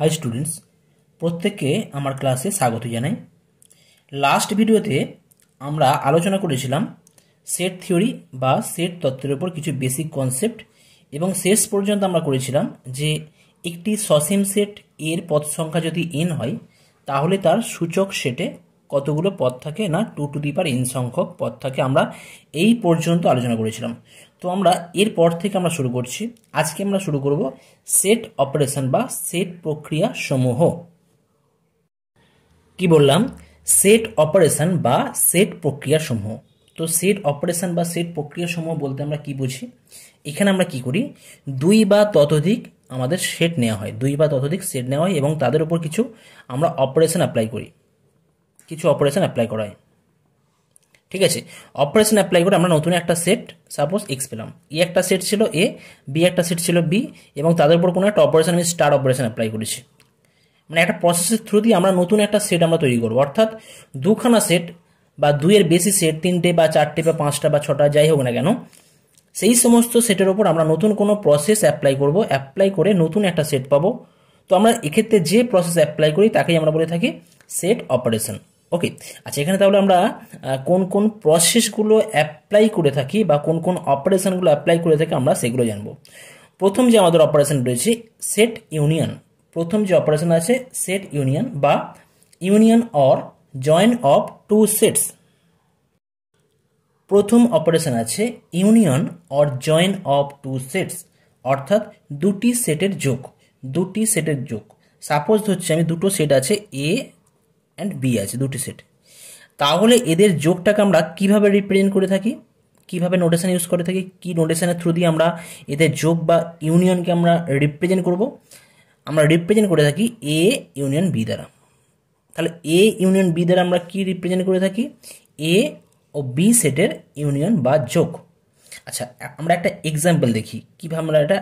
high students প্রত্যেককে আমার ক্লাসে স্বাগত জানাই লাস্ট ভিডিওতে আমরা আলোচনা করেছিলাম সেট থিওরি বা সেট তত্ত্বের ওপর কিছু বেসিক কনসেপ্ট এবং শেষ পর্যন্ত আমরা করেছিলাম যে একটি সসীম সেট এর পথ সংখ্যা যদি এন হয় তাহলে তার সূচক সেটে কতগুলো পদ থাকে না টু টু দি এন সংখ্যক পদ থাকে আমরা এই পর্যন্ত আলোচনা করেছিলাম তো আমরা এরপর থেকে আমরা শুরু করছি আজকে আমরা শুরু করব সেট অপারেশন বা সেট প্রক্রিয়া সমূহ কি বললাম সেট অপারেশন বা সেট প্রক্রিয়া সমূহ তো সেট অপারেশন বা সেট প্রক্রিয়া সমূহ বলতে আমরা কি বুঝি এখানে আমরা কি করি দুই বা ততোধিক আমাদের সেট নেওয়া হয় দুই বা ততোধিক সেট নেওয়া হয় এবং তাদের উপর কিছু আমরা অপারেশন অ্যাপ্লাই করি কিছু অপারেশন অ্যাপ্লাই করা হয় ঠিক আছে অপারেশন অ্যাপ্লাই করে আমরা নতুন একটা সেট সাপোজ এক্স পেলাম এ e একটা সেট ছিল এ বি একটা সেট ছিল বি এবং তাদের উপর কোনো একটা অপারেশন আমি স্টার অপারেশন অ্যাপ্লাই করেছি মানে একটা প্রসেসের থ্রু দিয়ে আমরা নতুন একটা সেট আমরা তৈরি করবো অর্থাৎ দুখানা সেট বা দুইয়ের বেশি সেট তিনটে বা চারটে বা পাঁচটা বা ছটা যাই হোক না কেন সেই সমস্ত সেটের ওপর আমরা নতুন কোনো প্রসেস অ্যাপ্লাই করব অ্যাপ্লাই করে নতুন একটা সেট পাবো তো আমরা এক্ষেত্রে যে প্রসেস অ্যাপ্লাই করি তাকেই আমরা বলে থাকি সেট অপারেশন ওকে আচ্ছা এখানে তাহলে আমরা কোন কোন প্রসেসগুলো অ্যাপ্লাই করে থাকি বা কোন কোন অপারেশনগুলো অ্যাপ্লাই করে থাকি আমরা সেগুলো জানবো প্রথম যে আমাদের অপারেশন রয়েছে সেট ইউনিয়ন প্রথম যে অপারেশন আছে সেট ইউনিয়ন বা union or join of two sets প্রথম অপারেশন আছে union or join of two sets অর্থাৎ দুটি সেটের যোগ দুটি সেটের যোগ সাপোজ হচ্ছে আমি দুটো সেট আছে এ অ্যান্ড বি আছে দুটি সেট তাহলে এদের যোগটাকে আমরা কিভাবে রিপ্রেজেন্ট করে থাকি কিভাবে নোটেশান ইউজ করে থাকি কি নোটেশানের থ্রু দিয়ে আমরা এদের যোগ বা ইউনিয়নকে আমরা রিপ্রেজেন্ট করব আমরা রিপ্রেজেন্ট করে থাকি এ ইউনিয়ন বি দ্বারা তাহলে এ ইউনিয়ন বি দ্বারা আমরা কি রিপ্রেজেন্ট করে থাকি এ ও বি সেটের ইউনিয়ন বা যোগ আচ্ছা আমরা একটা এক্সাম্পল দেখি কীভাবে আমরা একটা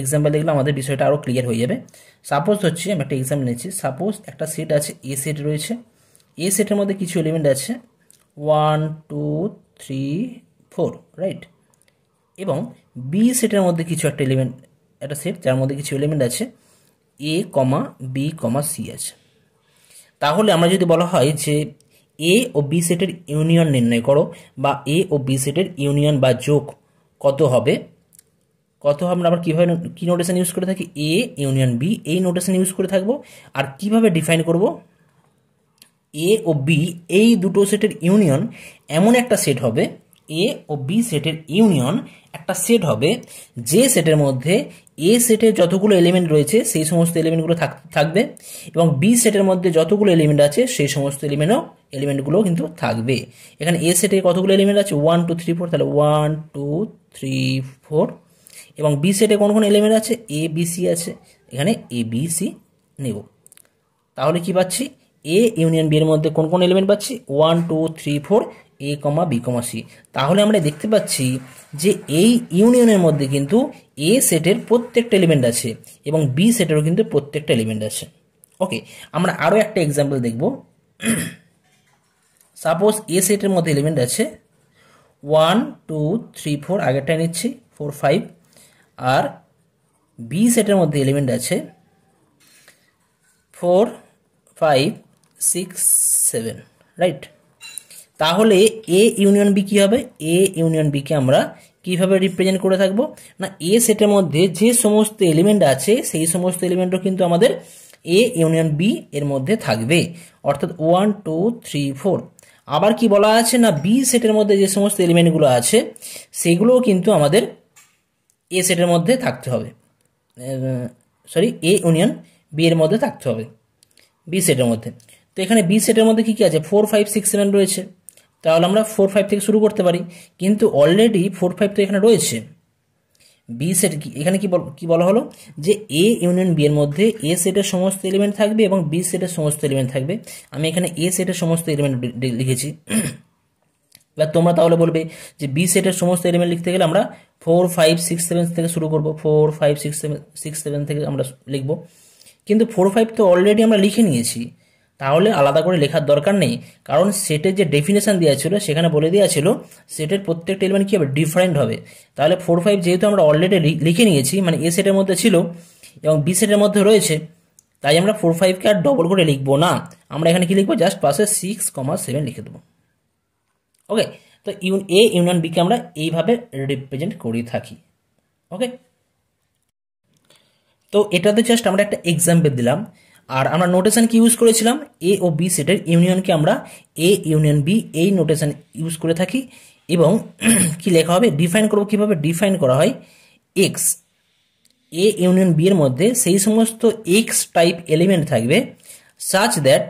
এক্সাম্পল দেখলে আমাদের বিষয়টা আরও ক্লিয়ার হয়ে যাবে সাপোজ হচ্ছে আমি একটা এক্সাম্পল নিচ্ছি সাপোজ একটা সেট আছে এ সেট রয়েছে এ সেটের মধ্যে কিছু এলিমেন্ট আছে one two three four right এবং বি সেটের মধ্যে কিছু একটা এলিমেন্ট একটা সেট যার মধ্যে কিছু এলিমেন্ট আছে এ কমা বি কমা সি আছে তাহলে আমরা যদি বলা হয় যে এ ও বি সেটের ইউনিয়ন নির্ণয় করো বা এ ও বি সেটের ইউনিয়ন বা যোগ কত হবে কত আমরা আবার কীভাবে কী নোটেশন ইউজ করে থাকি এ ইউনিয়ন বি এই নোটেশন ইউজ করে থাকবো আর কিভাবে ডিফাইন করব এ ও বি এই দুটো সেটের ইউনিয়ন এমন একটা সেট হবে এ ও বি সেটের ইউনিয়ন একটা সেট হবে যে সেটের মধ্যে এ সেটের যতগুলো এলিমেন্ট রয়েছে সেই সমস্ত এলিমেন্টগুলো থাকবে এবং বি সেটের মধ্যে যতগুলো এলিমেন্ট আছে সেই সমস্ত এলিমেন্টও এলিমেন্টগুলো কিন্তু থাকবে এখানে এ সেটে কতগুলো এলিমেন্ট আছে ওয়ান টু থ্রি ফোর তাহলে ওয়ান টু থ্রি ফোর এবং বি সেটে কোন কোন এলিমেন্ট আছে এ বি সি আছে এখানে এ বি সি নেব তাহলে কি পাচ্ছি এ ইউনিয়ন বি এর মধ্যে কোন কোন এলিমেন্ট পাচ্ছি one two three four A comma B comma C তাহলে আমরা দেখতে পাচ্ছি যে এই ইউনিয়নের মধ্যে কিন্তু এ সেটের প্রত্যেকটা এলিমেন্ট আছে এবং বি সেটেরও কিন্তু প্রত্যেকটা এলিমেন্ট আছে ওকে আমরা আরও একটা এক্সাম্পল দেখব সাপোজ এ সেটের মধ্যে এলিমেন্ট আছে ওয়ান টু থ্রি ফোর আগেরটাই নিচ্ছি ফোর ফাইভ আর বি সেটের মধ্যে এলিমেন্ট আছে four five six seven right তাহলে এ ইউনিয়ন বি কী হবে এ ইউনিয়ন বিকে আমরা কীভাবে রিপ্রেজেন্ট করে থাকব না এ সেটের মধ্যে যে সমস্ত এলিমেন্ট আছে সেই সমস্ত এলিমেন্টও কিন্তু আমাদের এ ইউনিয়ন বি এর মধ্যে থাকবে অর্থাৎ ওয়ান টু থ্রি ফোর আবার কি বলা আছে না বি সেটের মধ্যে যে সমস্ত এলিমেন্টগুলো আছে সেগুলোও কিন্তু আমাদের এ সেটের মধ্যে থাকতে হবে সরি এ ইউনিয়ন বি এর মধ্যে থাকতে হবে বি সেটের মধ্যে তো এখানে বি সেটের মধ্যে কী কী আছে ফোর ফাইভ সিক্স সেভেন রয়েছে তাহলে আমরা ফোর ফাইভ থেকে শুরু করতে পারি কিন্তু অলরেডি ফোর ফাইভ তো এখানে রয়েছে বি সেট কি এখানে কি কি বলা হলো যে এ ইউনিয়ন বি এর মধ্যে এ সেটের সমস্ত এলিমেন্ট থাকবে এবং বি সেটের সমস্ত এলিমেন্ট থাকবে আমি এখানে এ সেটের সমস্ত এলিমেন্ট লিখেছি এবার তোমরা তাহলে বলবে যে বি সেটের সমস্ত এলিমেন্ট লিখতে গেলে আমরা ফোর ফাইভ সিক্স সেভেন থেকে শুরু করবো four five six seven six seven থেকে আমরা লিখবো কিন্তু ফোর ফাইভ তো অলরেডি আমরা লিখে নিয়েছি তাহলে আলাদা করে লেখার দরকার নেই কারণ সেটের যে ডেফিনেশান দেওয়া ছিল সেখানে বলে দেওয়া ছিল সেটের প্রত্যেকটা এলিমেন্ট কী হবে ডিফারেন্ট হবে তাহলে ফোর ফাইভ যেহেতু আমরা অলরেডি লিখে নিয়েছি মানে এ সেটের মধ্যে ছিল এবং বি সেটের মধ্যে রয়েছে তাই আমরা ফোর ফাইভকে আর ডবল করে লিখবো না আমরা এখানে কী লিখবো জাস্ট পাশে সিক্স কমা সেভেন লিখে দেবো ওকে তো ইউন এ ইউনিয়ন বিকে আমরা এইভাবে রিপ্রেজেন্ট করে থাকি ওকে তো এটাতে জাস্ট আমরা একটা এক্সাম্পল দিলাম আর আমরা নোটেশান কি ইউজ করেছিলাম এ ও বি সেটের ইউনিয়নকে আমরা এ ইউনিয়ন বি এই নোটেশান ইউজ করে থাকি এবং কি লেখা হবে ডিফাইন করব কিভাবে ডিফাইন করা হয় এক্স এ ইউনিয়ন বি এর মধ্যে সেই সমস্ত এক্স টাইপ এলিমেন্ট থাকবে such that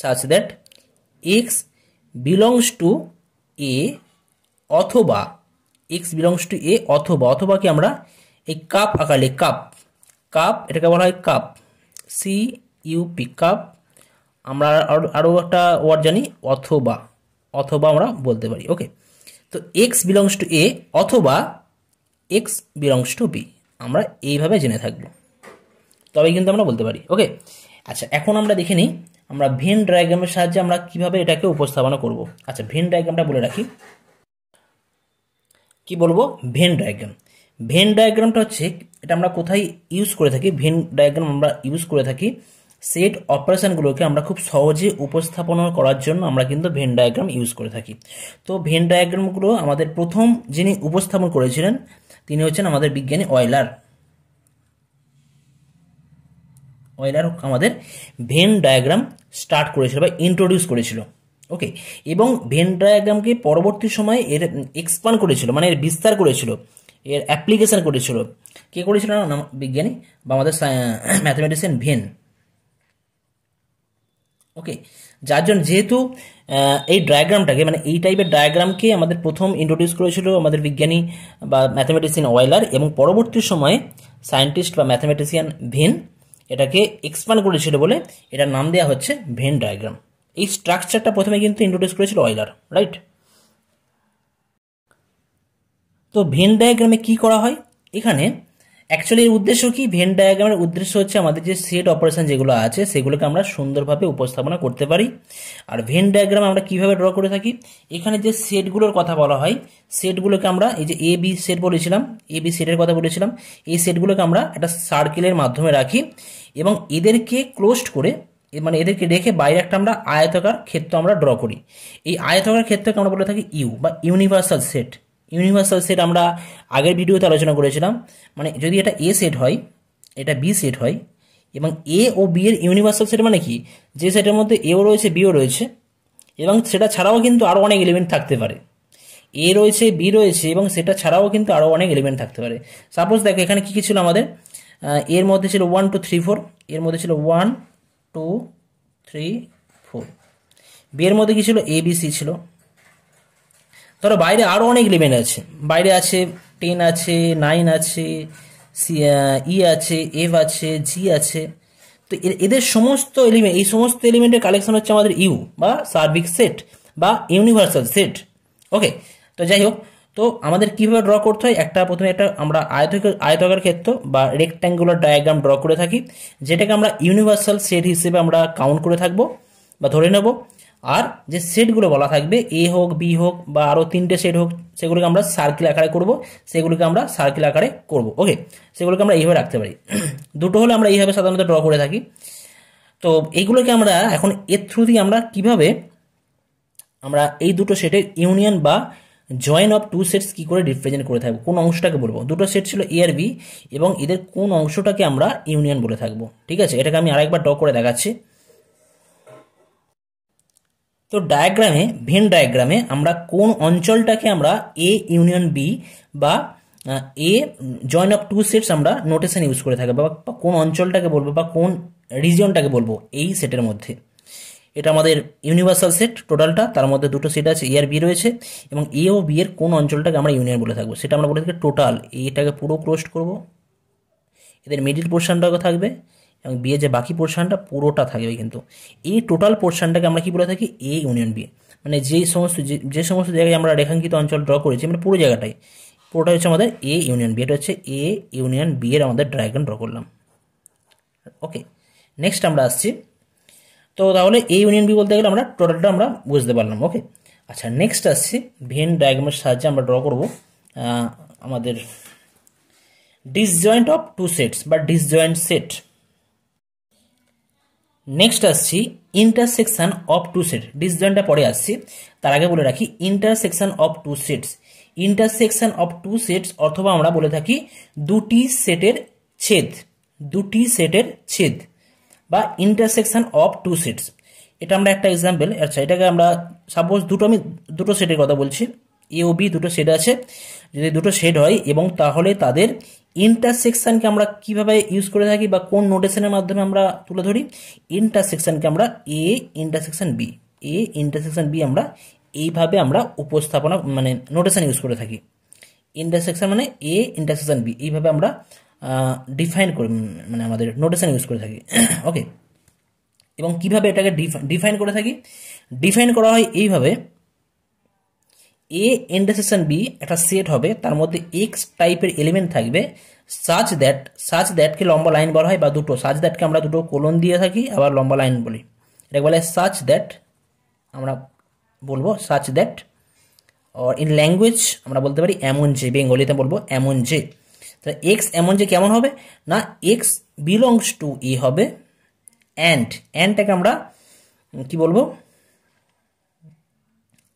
such that X belongs to A অথবা এক্স বিলংস টু এ অথবা অথবা কি আমরা এই কাপ আকারে কাপ কাপ এটাকে বলা হয় cup C U pick up আমরা আরও একটা ওয়ার্ড জানি অথবা অথবা আমরা বলতে পারি ওকে তো এক্স বিলংস টু এ অথবা এক্স বিলংস টু বি আমরা এইভাবে জেনে থাকব তবে কিন্তু আমরা বলতে পারি ওকে আচ্ছা এখন আমরা দেখে নিই আমরা ভেন ডায়াগ্রামের সাহায্যে আমরা কিভাবে এটাকে উপস্থাপনা করব আচ্ছা ভেন ডায়াগ্রামটা বলে রাখি কি বলবো ভেন ডায়াগ্রাম ভেন ডায়াগ্রামটা হচ্ছে এটা আমরা কোথায় ইউজ করে থাকি ভেন ডায়াগ্রাম আমরা ইউজ করে থাকি সেট অপারেশানগুলোকে আমরা খুব সহজে উপস্থাপনা করার জন্য আমরা কিন্তু ভেন ডায়াগ্রাম ইউজ করে থাকি তো ভেন ডায়াগ্রামগুলো আমাদের প্রথম যিনি উপস্থাপন করেছিলেন তিনি হচ্ছেন আমাদের বিজ্ঞানী অয়লার অয়লার আমাদের ভেন ডায়াগ্রাম স্টার্ট করেছিল বা ইন্ট্রোডিউস করেছিল ওকে এবং ভেন ডায়াগ্রামকে পরবর্তী সময়ে এর এক্সপান্ড করেছিল মানে এর বিস্তার করেছিল এর অ্যাপ্লিকেশান করেছিল কে করেছিল না বিজ্ঞানী বা আমাদের ম্যাথামেটিশিয়ান ভেন ওকে যার জন্য যেহেতু এই ডায়াগ্রামটাকে মানে এই টাইপের ডায়াগ্রামকে আমাদের প্রথম ইন্ট্রোডিউস করেছিল আমাদের বিজ্ঞানী বা ম্যাথামেটিসিয়ান ওয়েলার এবং পরবর্তী সময়ে সায়েন্টিস্ট বা ম্যাথামেটিশিয়ান ভেন এটাকে এক্সপ্যান্ড করেছিল বলে এটার নাম দেওয়া হচ্ছে ভেন ডায়াগ্রাম এই স্ট্রাকচারটা প্রথমে কিন্তু ইন্ট্রোডিউস করেছিল ওয়েলার রাইট তো ভেন ডায়াগ্রামে কি করা হয় এখানে অ্যাকচুয়ালি এর উদ্দেশ্য কি ভেন ডায়াগ্রামের উদ্দেশ্য হচ্ছে আমাদের যে সেট অপারেশন যেগুলো আছে সেগুলোকে আমরা সুন্দরভাবে উপস্থাপনা করতে পারি আর ভেন ডায়াগ্রাম আমরা কিভাবে ড্র করে থাকি এখানে যে সেটগুলোর কথা বলা হয় সেটগুলোকে আমরা এই যে এ বি সেট বলেছিলাম এ বি সেটের কথা বলেছিলাম এই সেটগুলোকে আমরা একটা সার্কেলের মাধ্যমে রাখি এবং এদেরকে ক্লোজড করে মানে এদেরকে রেখে বাইরে একটা আমরা আয়তকার ক্ষেত্র আমরা ড্র করি এই আয়তকার ক্ষেত্রকে আমরা বলে থাকি ইউ বা ইউনিভার্সাল সেট ইউনিভার্সাল সেট আমরা আগের ভিডিওতে আলোচনা করেছিলাম মানে যদি এটা এ সেট হয় এটা বি সেট হয় এবং এ ও বি এর ইউনিভার্সাল সেট মানে কি যে সেটের মধ্যে এও রয়েছে বিও রয়েছে এবং সেটা ছাড়াও কিন্তু আরও অনেক এলিমেন্ট থাকতে পারে এ রয়েছে বি রয়েছে এবং সেটা ছাড়াও কিন্তু আরও অনেক এলিমেন্ট থাকতে পারে সাপোজ দেখো এখানে কী কী ছিল আমাদের এর মধ্যে ছিল ওয়ান টু থ্রি ফোর এর মধ্যে ছিল one two three four B এর মধ্যে কী ছিল এ বি সি ছিল ধরো বাইরে আরও অনেক লেভেল আছে বাইরে আছে টেন আছে নাইন আছে ই e আছে এফ আছে জি আছে তো এদের সমস্ত এলিমেন্ট এই সমস্ত এলিমেন্টের কালেকশন হচ্ছে আমাদের ইউ বা সার্বিক সেট বা ইউনিভার্সাল সেট ওকে তো যাই হোক তো আমাদের কীভাবে ড্র করতে হয় একটা প্রথমে একটা আমরা আয়তকার আয়তকার ক্ষেত্র বা রেক্ট্যাঙ্গুলার ডায়াগ্রাম ড্র করে থাকি যেটাকে আমরা ইউনিভার্সাল সেট হিসেবে আমরা কাউন্ট করে থাকবো বা ধরে নেবো আর যে সেটগুলো বলা থাকবে এ হোক বি হোক বা আরও তিনটে সেট হোক সেগুলোকে আমরা সার্কেল আকারে করব সেগুলোকে আমরা সার্কেল আকারে করব ওকে সেগুলোকে আমরা এইভাবে রাখতে পারি দুটো হলে আমরা এইভাবে সাধারণত ড্র করে থাকি তো এইগুলোকে আমরা এখন এর থ্রু দিয়ে আমরা কিভাবে আমরা এই দুটো সেটের ইউনিয়ন বা জয়েন অফ টু সেটস কী করে রিপ্রেজেন্ট করে থাকবো কোন অংশটাকে বলবো দুটো সেট ছিল এ আর বি এবং এদের কোন অংশটাকে আমরা ইউনিয়ন বলে থাকবো ঠিক আছে এটাকে আমি আরেকবার ড্র করে দেখাচ্ছি তো ডায়াগ্রামে ভেন ডায়াগ্রামে আমরা কোন অঞ্চলটাকে আমরা এ ইউনিয়ন বি বা A join of two sets আমরা নোটেশন ইউজ করে থাকি বা কোন অঞ্চলটাকে বলবো বা কোন রিজিয়নটাকে বলবো এই সেটের মধ্যে এটা আমাদের ইউনিভার্সাল সেট টোটালটা তার মধ্যে দুটো সেট আছে এ আর বি রয়েছে এবং এ ও বি এর কোন অঞ্চলটাকে আমরা ইউনিয়ন বলে থাকবো সেটা আমরা বলে থাকি টোটাল এটাকে পুরো ক্রোস্ট করব এদের মিডিল পোর্শনটাকে থাকবে এবং বি এর যে বাকি পোর্শনটা পুরোটা থাকবে কিন্তু এই টোটাল পোর্শনটাকে আমরা কি বলে থাকি এ ইউনিয়ন বি মানে যেই সমস্ত যে সমস্ত জায়গায় আমরা রেখাঙ্কিত অঞ্চল ড্র করেছি মানে পুরো জায়গাটাই পুরোটা হচ্ছে আমাদের এ ইউনিয়ন বি এটা হচ্ছে এ ইউনিয়ন বি এর আমাদের ড্রাগন ড্র করলাম ওকে নেক্সট আমরা আসছি তো তাহলে এ ইউনিয়ন বি বলতে গেলে আমরা টোটালটা আমরা বুঝতে পারলাম ওকে আচ্ছা নেক্সট আসছি ভেন ডায়াগ্রামের সাহায্যে আমরা ড্র করব আমাদের ডিসজয়েন্ট অফ টু সেটস বা ডিসজয়েন্ট সেট নেক্সট আসছি ইন্টারসেকশান অফ টু সেট ডিসজয়েন্টটা পরে আসছি তার আগে বলে রাখি intersection of two sets intersection of two sets অথবা আমরা বলে থাকি দুটি সেটের ছেদ দুটি সেটের ছেদ বা ইন্টারসেকশান অফ টু সেটস এটা আমরা একটা এক্সাম্পল আচ্ছা এটাকে আমরা সাপোজ দুটো আমি দুটো সেটের কথা বলছি এ ও বি দুটো সেট আছে যদি দুটো সেট হয় এবং তাহলে তাদের ইন্টারসেকশানকে আমরা কিভাবে ইউজ করে থাকি বা কোন নোটেশনের মাধ্যমে আমরা তুলে ধরি ইন্টারসেকশানকে আমরা A intersection B A intersection B আমরা এইভাবে আমরা উপস্থাপনা মানে নোটেশান ইউজ করে থাকি ইন্টারসেকশান মানে এ ইন্টারসেকশান বি এইভাবে আমরা ডিফাইন করে মানে আমাদের নোটেশান ইউজ করে থাকি ওকে এবং কিভাবে এটাকে ডিফাইন করে থাকি ডিফাইন করা হয় এইভাবে এ ইন্টারসেকশন বি একটা সেট হবে তার মধ্যে এক্স টাইপের এলিমেন্ট থাকবে সাচ দ্যাট সাচ দ্যাটকে লম্বা লাইন বলা হয় বা দুটো সাচ দ্যাটকে আমরা দুটো কোলন দিয়ে থাকি আবার লম্বা লাইন বলি এটাকে বলে সাচ দ্যাট আমরা বলবো such that or in language আমরা বলতে পারি এমন যে বেঙ্গলিতে বলবো এমন যে তাহলে এক্স এমন যে কেমন হবে না এক্স বিলংস টু ই হবে অ্যান্ড অ্যান্ডটাকে আমরা কি বলবো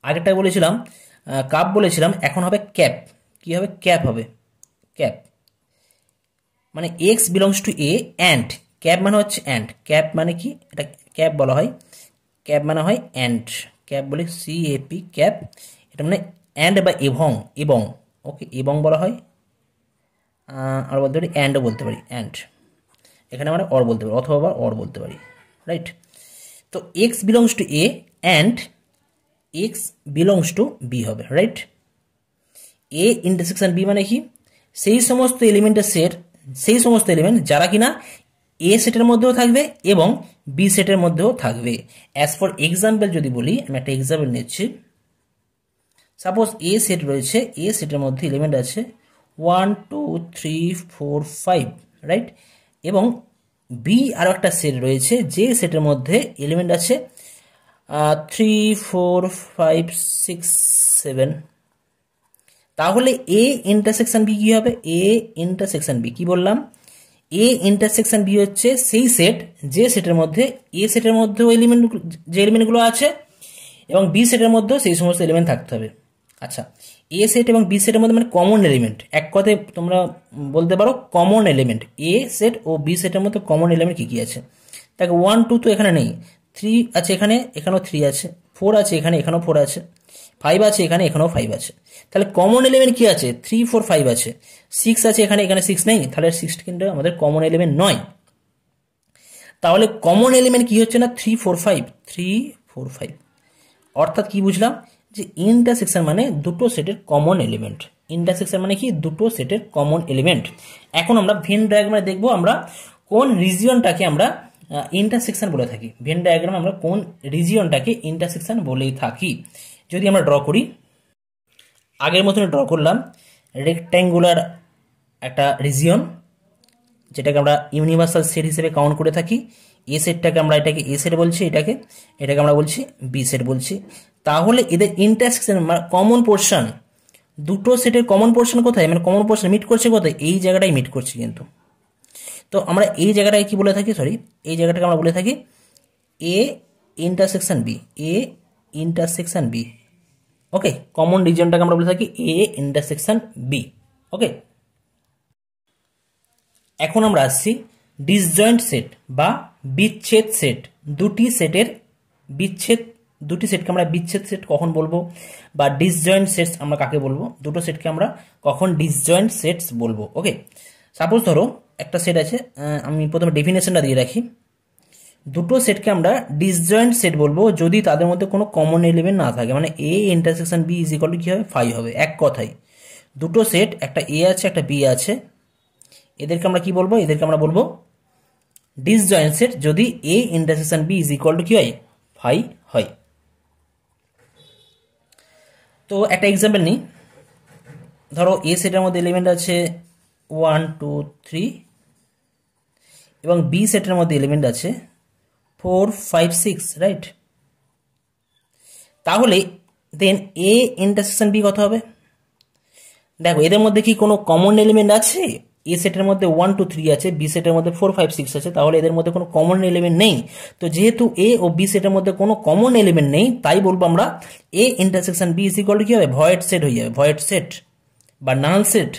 আগেরটা বলেছিলাম কাপ বলেছিলাম এখন হবে ক্যাপ কি হবে ক্যাপ হবে ক্যাপ মানে X belongs to A and cap মানে হচ্ছে অ্যান্ড ক্যাপ মানে কি এটা ক্যাপ বলা হয় ক্যাপ মানে হয় অ্যান্ড ক্যাপ বলে সি এ পি ক্যাপ এটা মানে অ্যান্ড বা এবং এবং ওকে এবং বলা হয় আর বলতে পারি অ্যান্ডও বলতে পারি অ্যান্ড এখানে আমরা অর বলতে পারি অথবা অর বলতে পারি রাইট তো X belongs to A and X belongs to B হবে রাইট এ ইন্টারসেকশন বি মানে কি সেই সমস্ত এলিমেন্টের সেট সেই সমস্ত এলিমেন্ট যারা কিনা এ সেটের মধ্যেও থাকবে এবং বি সেটের মধ্যেও থাকবে অ্যাজ ফর এক্সাম্পল যদি বলি আমি একটা এক্সাম্পল নিচ্ছি সাপোজ এ সেট রয়েছে এ সেটের মধ্যে এলিমেন্ট আছে one two three four five right এবং বি আরও একটা সেট রয়েছে যে সেটের মধ্যে এলিমেন্ট আছে three four five six seven তাহলে এ ইন্টারসেকশন বি কী হবে এ ইন্টারসেকশন বি কী বললাম এ ইন্টারসেকশন বি হচ্ছে সেই সেট যে সেটের মধ্যে এ সেটের মধ্যেও এলিমেন্ট যে এলিমেন্টগুলো আছে এবং বি সেটের মধ্যেও সেই সমস্ত এলিমেন্ট থাকতে হবে আচ্ছা এ সেট এবং বি সেটের মধ্যে মানে কমন এলিমেন্ট এক কথায় তোমরা বলতে পারো কমন এলিমেন্ট এ সেট ও বি সেটের মধ্যে কমন এলিমেন্ট কী কী আছে দেখো ওয়ান টু তো এখানে নেই থ্রি আছে এখানে এখানেও থ্রি আছে ফোর আছে এখানে এখানেও ফোর আছে ফাইভ আছে এখানে এখানেও ফাইভ আছে তাহলে কমন এলিমেন্ট কী আছে থ্রি ফোর ফাইভ আছে সিক্স আছে এখানে এখানে সিক্স নেই তাহলে সিক্স কিন্তু আমাদের কমন এলিমেন্ট নয় তাহলে কমন এলিমেন্ট কী হচ্ছে না three four five three four five অর্থাৎ কি বুঝলাম যে ইন্টারসেকশন মানে দুটো সেটের কমন এলিমেন্ট ইন্টারসেকশন মানে কি দুটো সেটের কমন এলিমেন্ট এখন আমরা ভেন ডায়াগ্রামে দেখবো আমরা কোন রিজিয়নটাকে আমরা ইন্টারসেকশন বলে থাকি ভেন ডায়াগ্রাম আমরা কোন রিজিয়নটাকে ইন্টারসেকশন বলেই থাকি যদি আমরা ড্র করি আগের মতন ড্র করলাম রেক্ট্যাঙ্গুলার একটা রিজিয়ন যেটাকে আমরা ইউনিভার্সাল সেট হিসেবে কাউন্ট করে থাকি এ সেটটাকে আমরা এটাকে এ সেট বলছি এটাকে এটাকে আমরা বলছি বি সেট বলছি তাহলে এদের ইন্টারসেকশন কমন পোর্শন দুটো সেটের কমন পোর্শন কোথায় মানে কমন পোর্শন মিট করছে কোথায় এই জায়গাটাই মিট করছে কিন্তু তো আমরা এই জায়গাটাকে কি বলে থাকি সরি এই জায়গাটাকে আমরা বলে থাকি A intersection B A intersection B okay common রিজনটাকে আমরা বলে থাকি এ ইন্টারসেকশন বি ওকে এখন আমরা আসছি ডিসজয়েন্ট সেট বা বিচ্ছেদ সেট দুটি সেটের বিচ্ছেদ দুটি সেটকে আমরা বিচ্ছেদ সেট কখন বলবো বা ডিসজয়েন্ট সেটস আমরা কাকে বলবো দুটো সেটকে আমরা কখন ডিসজয়েন্ট সেটস বলবো ওকে সাপোজ ধরো একটা সেট আছে আমি প্রথমে ডেফিনেশনটা দিয়ে রাখি দুটো সেটকে আমরা ডিসজয়েন্ট সেট বলবো যদি তাদের মধ্যে কোনো কমন এলিমেন্ট না থাকে মানে A intersection B is equal কী হবে ফাই হবে এক কথাই দুটো সেট একটা এ আছে একটা বি আছে এদেরকে আমরা কি বলবো এদেরকে আমরা বলবো ডিসজয়েন্ট সেট যদি A intersection B is to কী হয় ফাই হয় তো একটা এক্সাম্পল নিই ধরো এ সেটের মধ্যে এলিমেন্ট আছে ওয়ান টু থ্রি এবং বি সেটের মধ্যে এলিমেন্ট আছে ফোর ফাইভ সিক্স রাইট তাহলে দেন এ ইন্টারসেকশন বি কত হবে দেখো এদের মধ্যে কি কোনো কমন এলিমেন্ট আছে এ সেটের মধ্যে ওয়ান টু থ্রি আছে বি সেটের মধ্যে ফোর ফাইভ সিক্স আছে তাহলে এদের মধ্যে কোনো কমন এলিমেন্ট নেই তো যেহেতু এ ও বি সেটের মধ্যে কোনো কমন এলিমেন্ট নেই তাই বলবো আমরা A intersection B is equal কী হবে ভয়েড সেট হয়ে যাবে ভয়েড সেট বা নাল সেট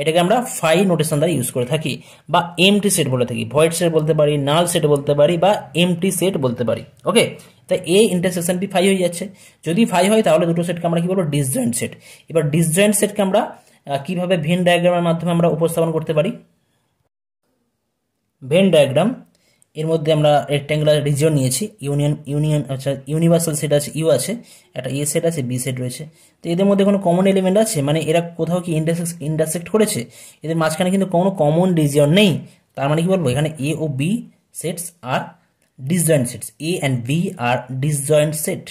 এটাকে আমরা ফাই নোটেশন দ্বারা ইউজ করে থাকি বা এমটি সেট বলে থাকি ভয়েড সেট বলতে পারি নাল সেট বলতে পারি বা এমটি সেট বলতে পারি ওকে তাই এ ইন্টারসেকশন বি ফাই হয়ে যাচ্ছে যদি ফাই হয় তাহলে দুটো সেটকে আমরা কী বলবো ডিসজয়েন্ট সেট এবার ডিসজয়েন্ট সেটকে আমরা কীভাবে ভেন ডায়াগ্রামের মাধ্যমে আমরা উপস্থাপন করতে পারি ভেন ডায়াগ্রাম এর মধ্যে আমরা রেক্ট্যাঙ্গুলার রিজিয়ন নিয়েছি ইউনিয়ন ইউনিয়ন আচ্ছা ইউনিভার্সাল সেট আছে ইউ আছে একটা এ সেট আছে বি সেট রয়েছে তো এদের মধ্যে কোনো কমন এলিমেন্ট আছে মানে এরা কোথাও কি ইন্টারসেক্স ইন্টারসেক্ট করেছে এদের মাঝখানে কিন্তু কোনো কমন রিজিয়ন নেই তার মানে কি বলবো এখানে এ ও B sets are disjoint sets A and B are disjoint set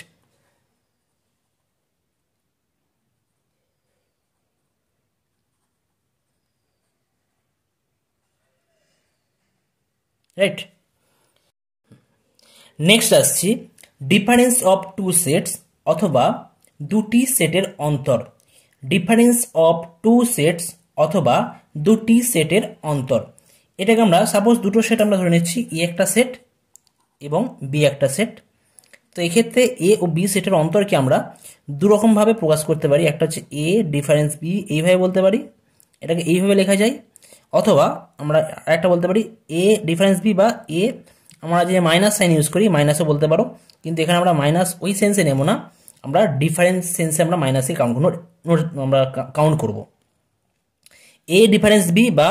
right next আসছি ডিফারেন্স অফ টু সেটস অথবা দুটি সেটের অন্তর ডিফারেন্স অফ টু সেটস অথবা দুটি সেটের অন্তর এটাকে আমরা সাপোজ দুটো সেট আমরা ধরে নিচ্ছি এ একটা সেট এবং বি একটা সেট তো এক্ষেত্রে এ ও বি সেটের অন্তরকে আমরা দুরকমভাবে প্রকাশ করতে পারি একটা হচ্ছে এ ডিফারেন্স বি এইভাবে বলতে পারি এটাকে এইভাবে লেখা যায় অথবা আমরা একটা বলতে পারি এ ডিফারেন্স বি বা এ আমরা যে মাইনাস সাইন ইউজ করি মাইনাসও বলতে পারো কিন্তু এখানে আমরা মাইনাস ওই সেন্সে নেব না আমরা ডিফারেন্স সেন্সে আমরা মাইনাসে কাউন্টগুলো আমরা কাউন্ট করব এ ডিফারেন্স বি বা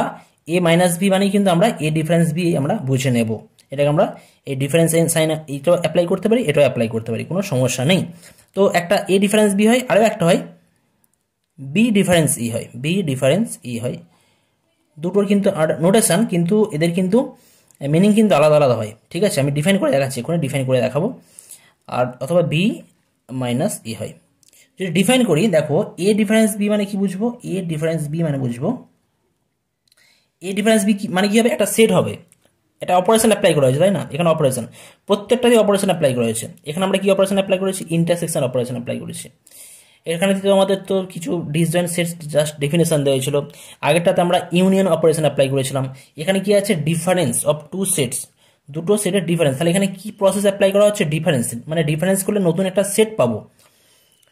এ মাইনাস বি মানে কিন্তু আমরা এ ডিফারেন্স বি আমরা বুঝে নেব এটাকে আমরা এই ডিফারেন্স সাইন এইটাও অ্যাপ্লাই করতে পারি এটাও অ্যাপ্লাই করতে পারি কোনো সমস্যা নেই তো একটা এ ডিফারেন্স বি হয় আরও একটা হয় বি ডিফারেন্স ই হয় বি ডিফারেন্স ই হয় দুটোর কিন্তু আর নোটেশান কিন্তু এদের কিন্তু মিনিং কিন্তু আলাদা আলাদা হয় ঠিক আছে আমি ডিফাইন করে দেখাচ্ছি এখানে ডিফাইন করে দেখাবো আর অথবা বি মাইনাস এ হয় যদি ডিফাইন করি দেখো এ ডিফারেন্স বি মানে কি বুঝবো এ ডিফারেন্স বি মানে বুঝবো এ ডিফারেন্স বি মানে কি হবে একটা সেট হবে এটা অপারেশন অ্যাপ্লাই করা হয়েছে তাই না এখানে অপারেশন প্রত্যেকটারই অপারেশন অ্যাপ্লাই করা হয়েছে এখানে আমরা কি অপারেশন অ্যাপ্লাই করেছি ইন্টারসেকশন অপারেশন অ্যাপ্লাই করেছি এখানে থেকে আমাদের তো কিছু ডিজাইন সেট জাস্ট ডেফিনেশন দেওয়া ছিল আগেরটাতে আমরা ইউনিয়ন অপারেশন অ্যাপ্লাই করেছিলাম এখানে কি আছে ডিফারেন্স অফ টু সেটস দুটো সেটের ডিফারেন্স তাহলে এখানে কি প্রসেস অ্যাপ্লাই করা হচ্ছে ডিফারেন্স মানে ডিফারেন্স করলে নতুন একটা সেট পাবো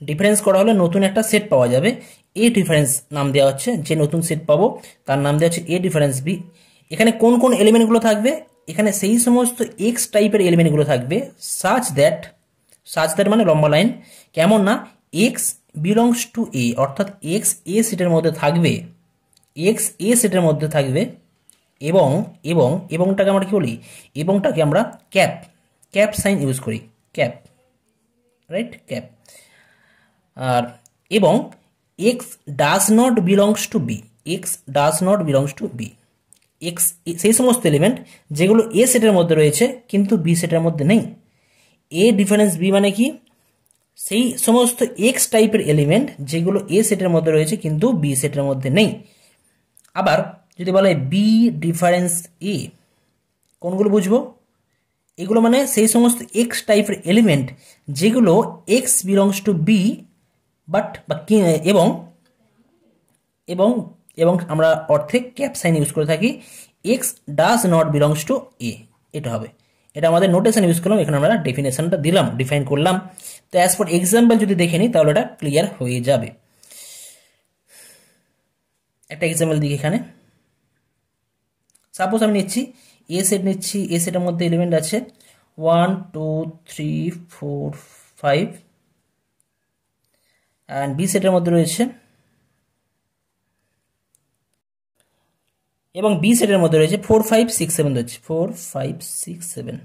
ডিফারেন্স করা হলে নতুন একটা সেট পাওয়া যাবে এ ডিফারেন্স নাম দেওয়া হচ্ছে যে নতুন সেট পাবো তার নাম দেওয়া হচ্ছে এ ডিফারেন্স বি এখানে কোন কোন এলিমেন্টগুলো থাকবে এখানে সেই সমস্ত এক্স টাইপের এলিমেন্টগুলো থাকবে সাচ দ্যাট সাচ দ্যাট মানে লম্বা লাইন কেমন না এক্স বিলংস টু এ অর্থাৎ এক্স এ সেটের মধ্যে থাকবে এক্স এ সেটের মধ্যে থাকবে এবং এবং এবংটাকে আমরা কী বলি এবংটাকে আমরা ক্যাপ ক্যাপ সাইন ইউজ করি ক্যাপ রাইট ক্যাপ আর এবং x does not belongs to B x does not belongs to B x সেই সমস্ত এলিমেন্ট যেগুলো এ সেটের মধ্যে রয়েছে কিন্তু বি সেটের মধ্যে নেই এ ডিফারেন্স বি মানে কি সেই সমস্ত এক্স টাইপের এলিমেন্ট যেগুলো এ সেটের মধ্যে রয়েছে কিন্তু বি সেটের মধ্যে নেই আবার যদি বলা হয় বি ডিফারেন্স এ কোনগুলো বুঝবো এগুলো মানে সেই সমস্ত এক্স টাইপের এলিমেন্ট যেগুলো x belongs to B but বা এবং এবং এবং আমরা অর্থে ক্যাপ সাইন ইউজ করে থাকি x does not belongs to A এটা হবে এটা আমাদের নোটেশন ইউজ করলাম এখানে আমরা ডেফিনেশনটা দিলাম ডিফাইন করলাম তো অ্যাজ ফর এক্সাম্পল যদি দেখে নিই তাহলে ওটা ক্লিয়ার হয়ে যাবে একটা এক্সাম্পল দিই এখানে সাপোজ আমি নিচ্ছি এ সেট নিচ্ছি এ সেটের মধ্যে এলিমেন্ট আছে one two three four five and B সেটের মধ্যে রয়েছে এবং বি সেটের মধ্যে রয়েছে ফোর ফাইভ সিক্স সেভেন রয়েছে ফোর ফাইভ সিক্স সেভেন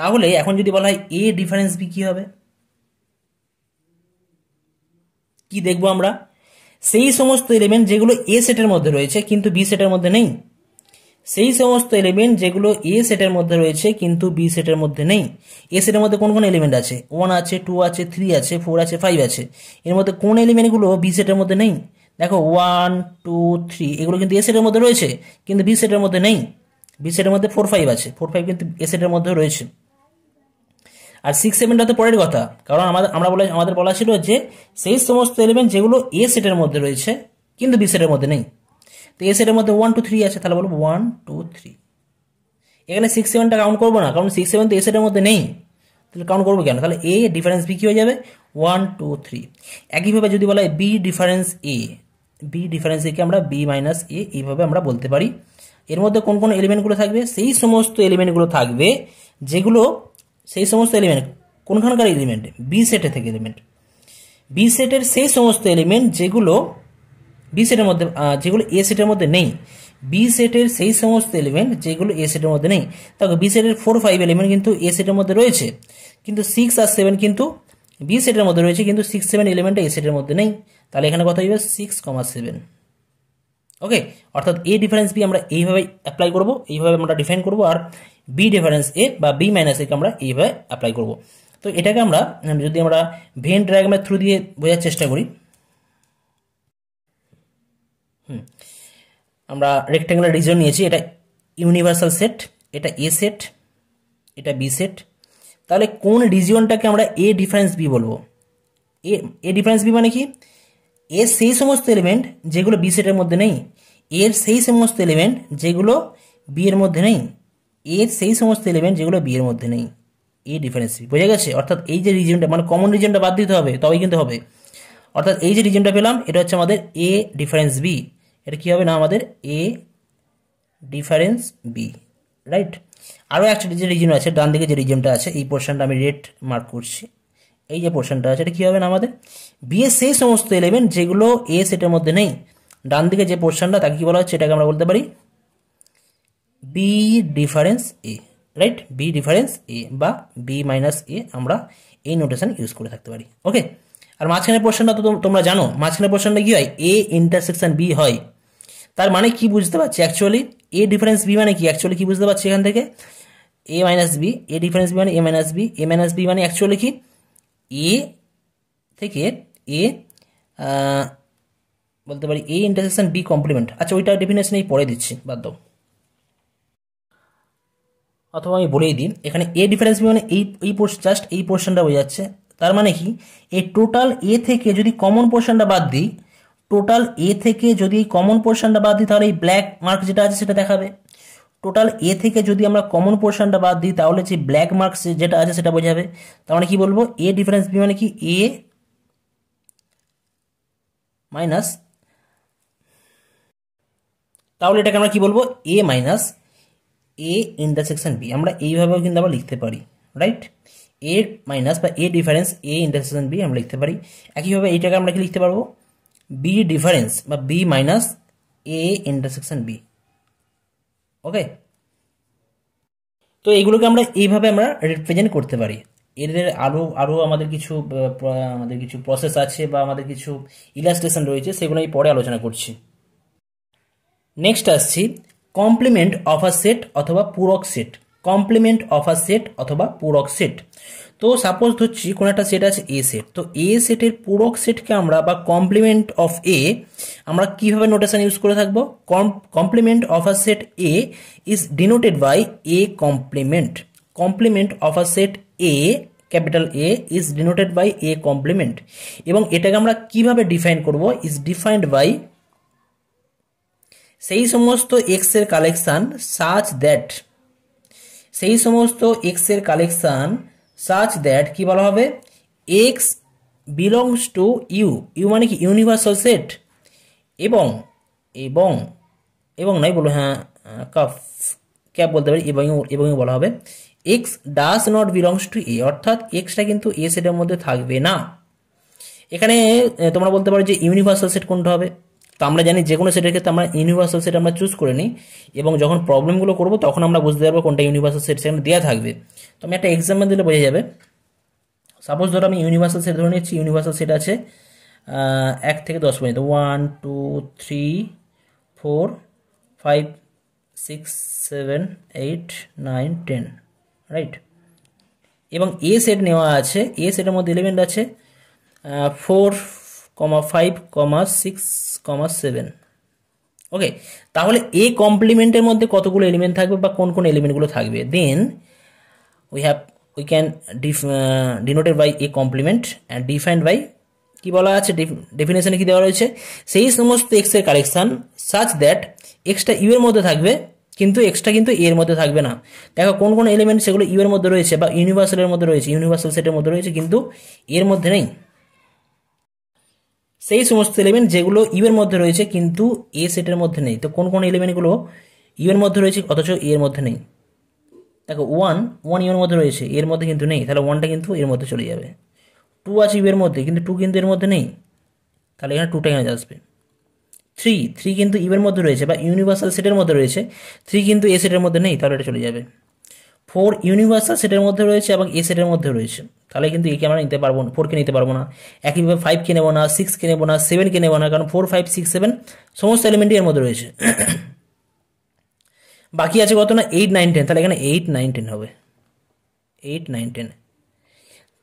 তাহলে এখন যদি বলা হয় এ ডিফারেন্স বি কী হবে কি দেখব আমরা সেই সমস্ত এলিমেন্ট যেগুলো এ সেটের মধ্যে রয়েছে কিন্তু বি সেটের মধ্যে নেই সেই সমস্ত এলিমেন্ট যেগুলো এ সেটের মধ্যে রয়েছে কিন্তু বি সেটের মধ্যে নেই এ সেটের মধ্যে কোন কোন এলিমেন্ট আছে ওয়ান আছে টু আছে থ্রি আছে ফোর আছে ফাইভ আছে এর মধ্যে কোন এলিমেন্টগুলো বি সেটের মধ্যে নেই দেখো ওয়ান টু থ্রি এগুলো কিন্তু এ সেটের মধ্যে রয়েছে কিন্তু বি সেটের মধ্যে নেই বি সেটের মধ্যে ফোর ফাইভ আছে ফোর ফাইভ কিন্তু এ সেটের মধ্যে রয়েছে আর সিক্স সেভেনটা তো পরের কথা কারণ আমাদের আমরা বলে আমাদের বলা ছিল যে সেই সমস্ত এলিমেন্ট যেগুলো এ সেটের মধ্যে রয়েছে কিন্তু বি সেটের মধ্যে নেই তো এ সেটের মধ্যে ওয়ান টু থ্রি আছে তাহলে বলবো ওয়ান টু থ্রি এখানে সিক্স সেভেনটা কাউন্ট করবো না কারণ সিক্স সেভেন তো এ সেটের মধ্যে নেই তাহলে কাউন্ট করবো কেন তাহলে এ ডিফারেন্স বি কী হয়ে যাবে ওয়ান টু থ্রি একইভাবে যদি বলা হয় B difference A B difference একে আমরা বি মাইনাস এ এইভাবে আমরা বলতে পারি এর মধ্যে কোন কোন এলিমেন্টগুলো থাকবে সেই সমস্ত এলিমেন্টগুলো থাকবে যেগুলো সেই সমস্ত এলিমেন্ট কোনখানকার এলিমেন্ট বি সেটে থেকে এলিমেন্ট বি সেটের সেই সমস্ত এলিমেন্ট যেগুলো বি সেটের মধ্যে যেগুলো এ সেটের মধ্যে নেই বি সেটের সেই সমস্ত এলিমেন্ট যেগুলো এ সেটের মধ্যে নেই তাকে বি সেটের ফোর ফাইভ এলিমেন্ট কিন্তু এ সেটের মধ্যে রয়েছে কিন্তু সিক্স আর সেভেন কিন্তু বি সেটের মধ্যে রয়েছে কিন্তু সিক্স সেভেন এলিমেন্ট এ সেটের মধ্যে নেই তাহলে এখানে কথা হইবে সিক্স কমা সেভেন ওকে অর্থাৎ এ ডিফারেন্স বি আমরা এইভাবে অ্যাপ্লাই করবো এইভাবে আমরা ডিফাইন করবো আর বি ডিফারেন্স এ বা বি মাইনাস একে আমরা এইভাবে অ্যাপ্লাই করব তো এটাকে আমরা যদি আমরা ভেন ড্রায়াগ্রামের থ্রু দিয়ে বোঝার চেষ্টা করি হুম আমরা রেক্ট্যাঙ্গুলার রিজন নিয়েছি এটা ইউনিভার্সাল সেট এটা এ সেট এটা বি সেট তাহলে কোন রিজিয়নটাকে আমরা এ ডিফারেন্স বি বলবো এ এ ডিফারেন্স বি মানে কি এর সেই সমস্ত এলিমেন্ট যেগুলো বি সেটের মধ্যে নেই এর সেই সমস্ত এলিমেন্ট যেগুলো বি এর মধ্যে নেই এর সেই সমস্ত এলিমেন্ট যেগুলো বিয়ের মধ্যে নেই এই ডিফারেন্স বোঝা গেছে অর্থাৎ এই যে রিজনটা মানে কমন রিজনটা বাদ দিতে হবে তবেই কিন্তু হবে অর্থাৎ এই যে রিজনটা পেলাম এটা হচ্ছে আমাদের এ ডিফারেন্স বি এটা কী হবে না আমাদের এ ডিফারেন্স বি রাইট আরও একটা যে রিজন আছে ডান দিকে যে রিজনটা আছে এই পোর্শনটা আমি রেড মার্ক করছি এই যে পোর্শনটা আছে এটা কী হবে না আমাদের বি এ সেই সমস্ত এলিমেন্ট যেগুলো এ সেটের মধ্যে নেই ডান দিকে যে পোর্শনটা তাকে কী বলা হচ্ছে এটাকে আমরা বলতে পারি B difference A right B difference A বা বি মাইনাস এ আমরা এই নোটেশন ইউজ করে থাকতে পারি ওকে আর মাঝখানের পোর্শনটা তো তোমরা জানো মাঝখানের পোর্শনটা কী হয় এ ইন্টারসেকশন বি হয় তার মানে কি বুঝতে পারছি অ্যাকচুয়ালি এ ডিফারেন্স বি মানে কি অ্যাকচুয়ালি কি বুঝতে পারছি এখান থেকে A minus B A difference B মানে A minus B A minus B মানে অ্যাকচুয়ালি কি এ থেকে এ বলতে পারি এ ইন্টারসেকশন বি কমপ্লিমেন্ট আচ্ছা ওইটা ডেফিনেশন এই পরে দিচ্ছি বাদ দাও অথবা আমি বলেই দিই এখানে এ ডিফারেন্স বি মানে এই এই জাস্ট এই পোর্শনটা বোঝাচ্ছে তার মানে কি এই টোটাল এ থেকে যদি কমন পোর্শনটা বাদ দিই টোটাল এ থেকে যদি এই কমন পোর্শনটা বাদ দিই তাহলে এই ব্ল্যাক মার্ক যেটা আছে সেটা দেখাবে টোটাল এ থেকে যদি আমরা কমন পোর্শনটা বাদ দিই তাহলে যে ব্ল্যাক মার্কস যেটা আছে সেটা বোঝাবে তার মানে কি বলবো এ ডিফারেন্স বি মানে কি এ মাইনাস তাহলে এটাকে আমরা কি বলবো A minus A intersection B আমরা এইভাবেও কিন্তু আবার লিখতে পারি রাইট এ মাইনাস বা A difference A intersection B আমরা লিখতে পারি একইভাবে এইটাকে আমরা কি লিখতে পারবো বি ডিফারেন্স বা B minus A intersection B okay তো এইগুলোকে আমরা এইভাবে আমরা রিপ্রেজেন্ট করতে পারি এদের আরও আরও আমাদের কিছু আমাদের কিছু প্রসেস আছে বা আমাদের কিছু ইলাস্ট্রেশন রয়েছে সেগুলো আমি পরে আলোচনা করছি নেক্সট আসছি কমপ্লিমেন্ট অফ আ সেট অথবা পূরক set complement of a set অথবা পূরক সেট তো সাপোজ ধরছি কোন একটা সেট আছে এ সেট তো এ সেটের পূরক সেটকে আমরা বা কমপ্লিমেন্ট অফ এ আমরা কীভাবে নোটেশন ইউজ করে থাকবো complement of a set A is denoted by A complement complement of a set A capital A is denoted by A complement এবং এটাকে আমরা কিভাবে ডিফাইন করব ইজ ডিফাইন্ড বাই সেই সমস্ত এক্সের কালেকশান সাচ দ্যাট সেই সমস্ত এক্সের কালেকশান সাচ দ্যাট কি বলা হবে x belongs to U U মানে কি ইউনিভার্সাল সেট এবং এবং এবং নাই বলো হ্যাঁ কাফ ক্যাপ বলতে পারি এবং এবং বলা হবে x does not belongs to A অর্থাৎ এক্সটা কিন্তু এ সেটের মধ্যে থাকবে না এখানে তোমরা বলতে পারো যে ইউনিভার্সাল সেট কোনটা হবে তো আমরা জানি যে কোনো সেটের ক্ষেত্রে আমরা ইউনিভার্সাল সেট আমরা চুজ করে নিই এবং যখন প্রবলেমগুলো করবো তখন আমরা বুঝতে পারবো কোনটা ইউনিভার্সাল সেট সেখানে দেওয়া থাকবে তো আমি একটা এক্সাম্পল দিলে বোঝা যাবে সাপোজ ধরো আমি ইউনিভার্সাল সেট ধরে নিচ্ছি ইউনিভার্সাল সেট আছে এক থেকে দশ পর্যন্ত one two three four five six seven eight nine ten right এবং এ সেট নেওয়া আছে এ সেটের মধ্যে ইলেভেন্ট আছে four comma five comma six comma seven okay তাহলে এ কমপ্লিমেন্টের মধ্যে কতগুলো এলিমেন্ট থাকবে বা কোন কোন এলিমেন্টগুলো থাকবে then we have we can def denoted by A complement and defined by কী বলা আছে ডেফিনেশনে কী দেওয়া রয়েছে সেই সমস্ত এক্সের কালেকশান সাচ দ্যাট এক্সটা ইউ এর মধ্যে থাকবে কিন্তু এক্সট্রা কিন্তু এর মধ্যে থাকবে না দেখো কোন কোন এলিমেন্ট সেগুলো ইউ এর মধ্যে রয়েছে বা ইউনিভার্সালের মধ্যে রয়েছে ইউনিভার্সাল সেটের মধ্যে রয়েছে কিন্তু এর মধ্যে নেই সেই সমস্ত এলিমেন্ট যেগুলো ইউ এর মধ্যে রয়েছে কিন্তু এ সেটের মধ্যে নেই তো কোন কোন এলিমেন্টগুলো ইউ এর মধ্যে রয়েছে অথচ এর মধ্যে নেই দেখো ওয়ান ওয়ান ইউর মধ্যে রয়েছে এর মধ্যে কিন্তু নেই তাহলে ওয়ানটা কিন্তু এর মধ্যে চলে যাবে টু আছে ইউ এর মধ্যে কিন্তু টু কিন্তু এর মধ্যে নেই তাহলে এখানে টুটা এখানে আসবে থ্রি থ্রি কিন্তু ইউয়ের মধ্যে রয়েছে বা ইউনিভার্সাল সেটের মধ্যে রয়েছে থ্রি কিন্তু এ সেটের মধ্যে নেই তাহলে এটা চলে যাবে ফোর ইউনিভার্সাল সেটের মধ্যে রয়েছে এবং এ সেটের মধ্যে রয়েছে তাহলে কিন্তু একে আমরা নিতে পারবো না ফোরকে নিতে পারবো না একইভাবে ফাইভকে নেবো না সিক্সকে নেবো না সেভেনকে নেবো না কারণ ফোর ফাইভ সিক্স সেভেন সমস্ত এলিমেন্টই এর মধ্যে রয়েছে বাকি আছে কত না এইট নাইন টেন তাহলে এখানে eight nine ten eight nine nine টেন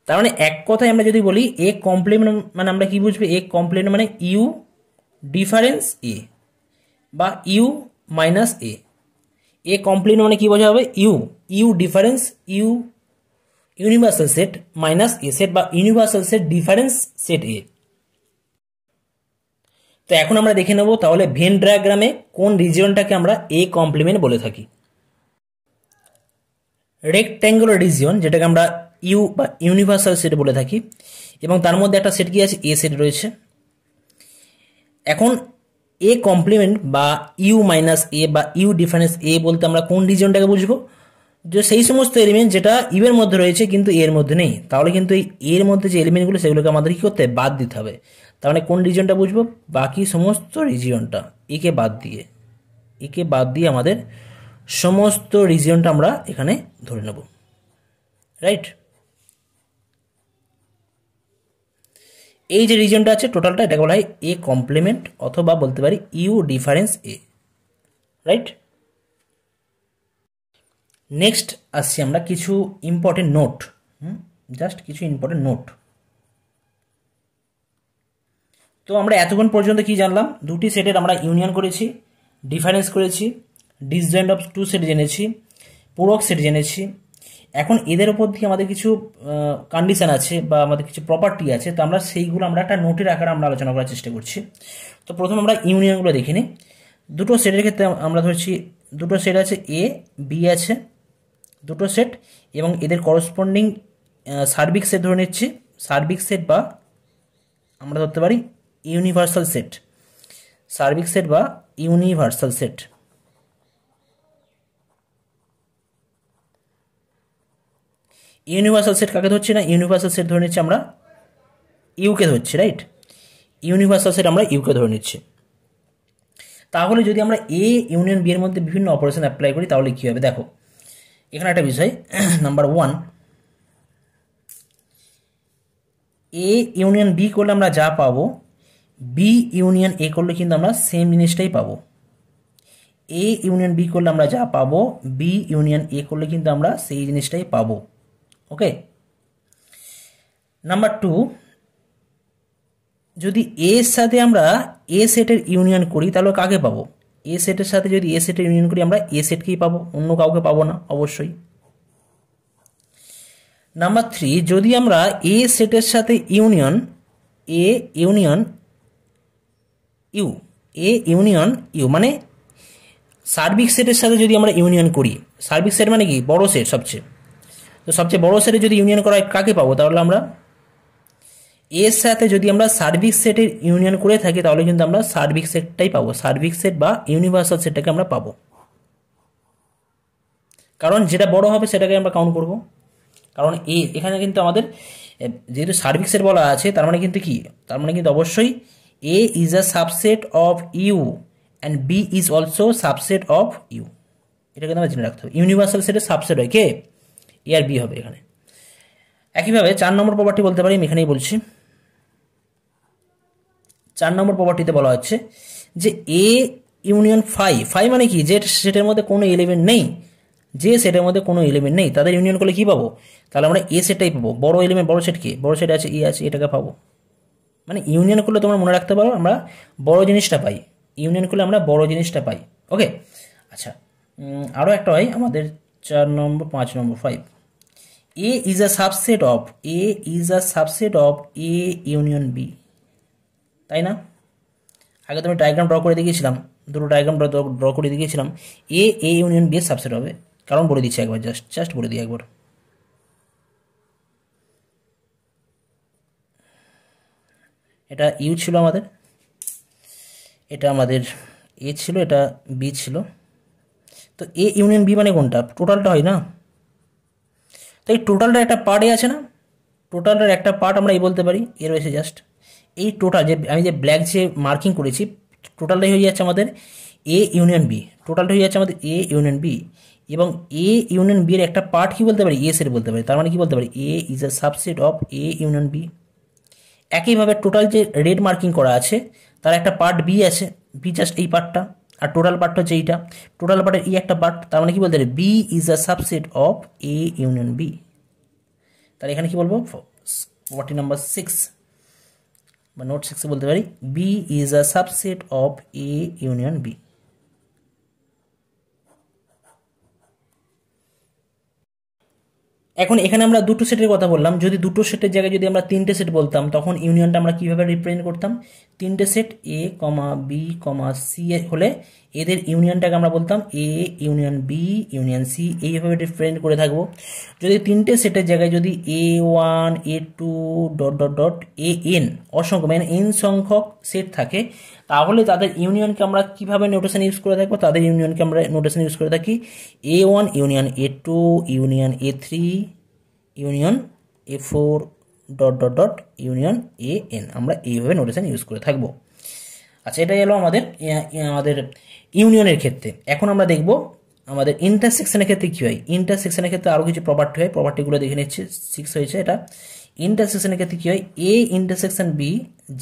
তার মানে এক কথায় আমরা যদি বলি এ কমপ্লেন মানে আমরা কি বুঝবো এ কমপ্লেন মানে ইউ ডিফারেন্স এ বা U minus A A complement মানে কি বোঝা হবে U U difference U universal set minus A set বা universal set difference set A তো এখন আমরা দেখে নেব তাহলে ভেন ডায়াগ্রামে কোন রিজিয়নটাকে আমরা এ কমপ্লিমেন্ট বলে থাকি রেক্ট্যাঙ্গুলার রিজিয়ন যেটাকে আমরা ইউ বা ইউনিভার্সাল সেট বলে থাকি এবং তার মধ্যে একটা সেট কি আছে এ সেট রয়েছে এখন এ কমপ্লিমেন্ট বা ইউ মাইনাস এ বা ইউ ডিফারেন্স এ বলতে আমরা কোন রিজিয়নটাকে বুঝবো যে সেই সমস্ত এলিমেন্ট যেটা ইউয়ের মধ্যে রয়েছে কিন্তু এর মধ্যে নেই তাহলে কিন্তু এই এর মধ্যে যে এলিমেন্টগুলো সেগুলোকে আমাদের কী করতে বাদ দিতে হবে তার মানে কোন রিজিয়নটা বুঝবো বাকি সমস্ত রিজিয়নটা একে বাদ দিয়ে একে বাদ দিয়ে আমাদের সমস্ত রিজিয়নটা আমরা এখানে ধরে নেব রাইট এই যে রিজিয়নটা আছে টোটালটা এটাকে বলা হয় এ কমপ্লিমেন্ট অথবা বলতে পারি U difference A right next আসছি আমরা কিছু ইম্পর্টেন্ট নোট জাস্ট কিছু ইম্পর্টেন্ট নোট তো আমরা এতক্ষণ পর্যন্ত কি জানলাম দুটি সেটের আমরা ইউনিয়ন করেছি ডিফারেন্স করেছি ডিসজয়েন্ট অফ টু সেট জেনেছি পূরক সেট জেনেছি এখন এদের ওপর দিয়ে আমাদের কিছু কন্ডিশান আছে বা আমাদের কিছু প্রপার্টি আছে তো আমরা সেইগুলো আমরা একটা নোটের আকারে আমরা আলোচনা করার চেষ্টা করছি তো প্রথম আমরা ইউনিয়নগুলো দেখে নিই দুটো সেটের ক্ষেত্রে আমরা ধরছি দুটো সেট আছে এ বি আছে দুটো সেট এবং এদের করসপন্ডিং সার্বিক সেট ধরে নিচ্ছি সার্বিক সেট বা আমরা ধরতে পারি ইউনিভার্সাল সেট সার্বিক সেট বা ইউনিভার্সাল সেট ইউনিভার্সাল সেট কাকে ধরছি না ইউনিভার্সাল সেট ধরে নিচ্ছি আমরা ইউকে ধরছি রাইট ইউনিভার্সাল সেট আমরা ইউকে ধরে নিচ্ছি তাহলে যদি আমরা এ ইউনিয়ন বি এর মধ্যে বিভিন্ন অপারেশন অ্যাপ্লাই করি তাহলে কী হবে দেখো এখানে একটা বিষয় number one A union B করলে আমরা যা পাবো বি ইউনিয়ন এ করলে কিন্তু আমরা সেম জিনিসটাই পাবো এ ইউনিয়ন বি করলে আমরা যা পাবো বি ইউনিয়ন এ করলে কিন্তু আমরা সেই জিনিসটাই পাবো ওকে নাম্বার টু যদি এর সাথে আমরা এ সেটের ইউনিয়ন করি তাহলে কাকে পাবো এ সেটের সাথে যদি এ সেটের ইউনিয়ন করি আমরা এ সেটকেই পাবো অন্য কাউকে পাবো না অবশ্যই নাম্বার থ্রি যদি আমরা এ সেটের সাথে union A union U A union U মানে সার্বিক সেটের সাথে যদি আমরা ইউনিয়ন করি সার্বিক সেট মানে কি বড় সেট সবচেয়ে তো সবচেয়ে বড় সেটে যদি ইউনিয়ন করা কাকে পাবো তাহলে আমরা এর সাথে যদি আমরা সার্ভিক সেটের ইউনিয়ন করে থাকি তাহলে কিন্তু আমরা সার্ভিক সেটটাই পাবো সার্ভিক সেট বা ইউনিভার্সাল সেটটাকে আমরা পাবো কারণ যেটা বড় হবে সেটাকে আমরা কাউন্ট করব কারণ এ এখানে কিন্তু আমাদের যেহেতু সার্ভিক সেট বলা আছে তার মানে কিন্তু কি তার মানে কিন্তু অবশ্যই A is a subset of U and B is also subset of U এটা কিন্তু আমরা জেনে রাখতে হবে ইউনিভার্সাল সেটের সাবসেট হয় কে এ আর বি হবে এখানে একইভাবে চার নম্বর প্রপার্টি বলতে পারি আমি এখানেই বলছি চার নম্বর প্রপার্টিতে বলা হচ্ছে যে এ ইউনিয়ন ফাই ফাই মানে কি যে সেটের মধ্যে কোনো এলিমেন্ট নেই যে সেটের মধ্যে কোনো এলিমেন্ট নেই তাদের ইউনিয়ন করলে কী পাবো তাহলে আমরা এ সেটাই পাবো বড় এলিমেন্ট বড় সেট কি বড় সেট আছে এ আছে এটাকে পাবো মানে ইউনিয়ন করলে তোমরা মনে রাখতে পারো আমরা বড় জিনিসটা পাই ইউনিয়ন করলে আমরা বড় জিনিসটা পাই ওকে আচ্ছা আরও একটা হয় আমাদের চার নম্বর পাঁচ নম্বর five A is a subset of A is a subset of A union B তাই না আগে তো আমি ডায়াগ্রাম ড্র করে দেখিয়েছিলাম দুটো ডায়াগ্রাম ড্র করে দেখিয়েছিলাম এ এ ইউনিয়ন বি এর সাবসেট হবে কারণ বলে দিচ্ছি একবার জাস্ট জাস্ট বলে দিই একবার এটা ইউ ছিল আমাদের এটা আমাদের এ ছিল এটা বি ছিল তো এ ইউনিয়ন বি মানে কোনটা টোটালটা হয় না তাই টোটালটা একটা পার্টে আছে না টোটালটার একটা পার্ট আমরা এই বলতে পারি এ রয়েছে জাস্ট এই টোটাল যে আমি যে ব্ল্যাক যে মার্কিং করেছি টোটালটাই হয়ে যাচ্ছে আমাদের এ ইউনিয়ন বি টোটালটা হয়ে যাচ্ছে আমাদের এ ইউনিয়ন বি এবং এ ইউনিয়ন বি এর একটা পার্ট কি বলতে পারি এস এর বলতে পারি তার মানে কি বলতে পারি A is a subset of A union B একইভাবে টোটাল যে রেড মার্কিং করা আছে তার একটা পার্ট বি আছে বি জাস্ট এই পার্টটা আর টোটাল পার্টটা হচ্ছে এইটা টোটাল পার্টের এই একটা পার্ট তার মানে কি বলতে পারি B is a subset of A union B তাহলে এখানে কি বলবো ফোর্টি নাম্বার সিক্স বা নোট সিক্সে বলতে পারি B is a subset of A union B এখন এখানে আমরা দুটো সেটের কথা বললাম যদি দুটো সেটের জায়গায় যদি আমরা তিনটে সেট বলতাম তখন ইউনিয়নটা আমরা কীভাবে রিপ্রেজেন্ট করতাম তিনটে set A comma B comma C হলে এদের ইউনিয়নটাকে আমরা বলতাম A union B union C এইভাবে রিপ্রেজেন্ট করে থাকবো যদি তিনটে সেটের জায়গায় যদি A one A two dot dot dot A n অসংখ্য মানে এন সংখ্যক সেট থাকে তাহলে তাদের ইউনিয়নকে আমরা কীভাবে নোটেশন ইউজ করে থাকবো তাদের ইউনিয়নকে আমরা নোটেশন ইউজ করে থাকি A one union A two union A three union A four dot dot dot union A n আমরা এইভাবে নোটেশন ইউজ করে থাকবো আচ্ছা এটাই এলো আমাদের আমাদের ইউনিয়নের ক্ষেত্রে এখন আমরা দেখব আমাদের ইন্টারসেকশনের ক্ষেত্রে কী হয় ইন্টারসেকশনের ক্ষেত্রে আরও কিছু প্রপার্টি হয় প্রপার্টিগুলো দেখে নিচ্ছে সিক্স হয়েছে এটা ইন্টারসেকশনের ক্ষেত্রে কী হয় এ ইন্টারসেকশন বি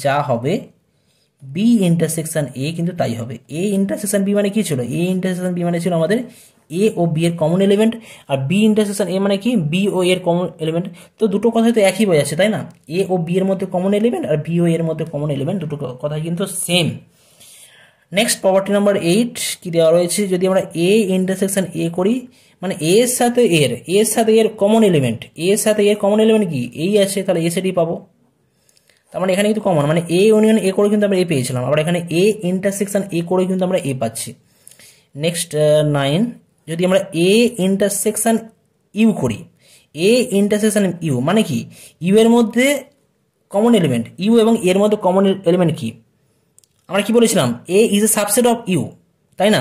যা হবে বি ইন্টারসেকশন এ কিন্তু তাই হবে এ ইন্টারসেকশন বি মানে কি ছিল এ ইন্টারসেকশন বি মানে ছিল আমাদের এ ও বি এর কমন এলিমেন্ট আর বি ইন্টারসেকশন এ মানে কি বি ও এর কমন এলিমেন্ট তো দুটো কথাই তো একই বই আছে তাই না এ ও বি এর মধ্যে কমন এলিমেন্ট আর বি ও এর মধ্যে কমন এলিমেন্ট দুটো কথা কিন্তু same next property number eight কি দেওয়া রয়েছে যদি আমরা এ ইন্টারসেকশন এ করি মানে এ এর সাথে এর এর সাথে এর কমন এলিমেন্ট এর সাথে এর কমন এলিমেন্ট কি এই আছে তাহলে এ সেটি পাবো তার মানে এখানে কিন্তু কমন মানে এ ইউনিয়ন এ করে কিন্তু আমরা এ পেয়েছিলাম আবার এখানে এ ইন্টারসেকশন এ করে কিন্তু আমরা এ পাচ্ছি নেক্সট নাইন uh, যদি আমরা এ ইন্টারসেকশন ইউ করি এ ইন্টারসেকশন ইউ মানে কি ইউ এর মধ্যে কমন এলিমেন্ট ইউ এবং এর মধ্যে কমন এলিমেন্ট কি আমরা কি বলেছিলাম A is a subset of U তাই না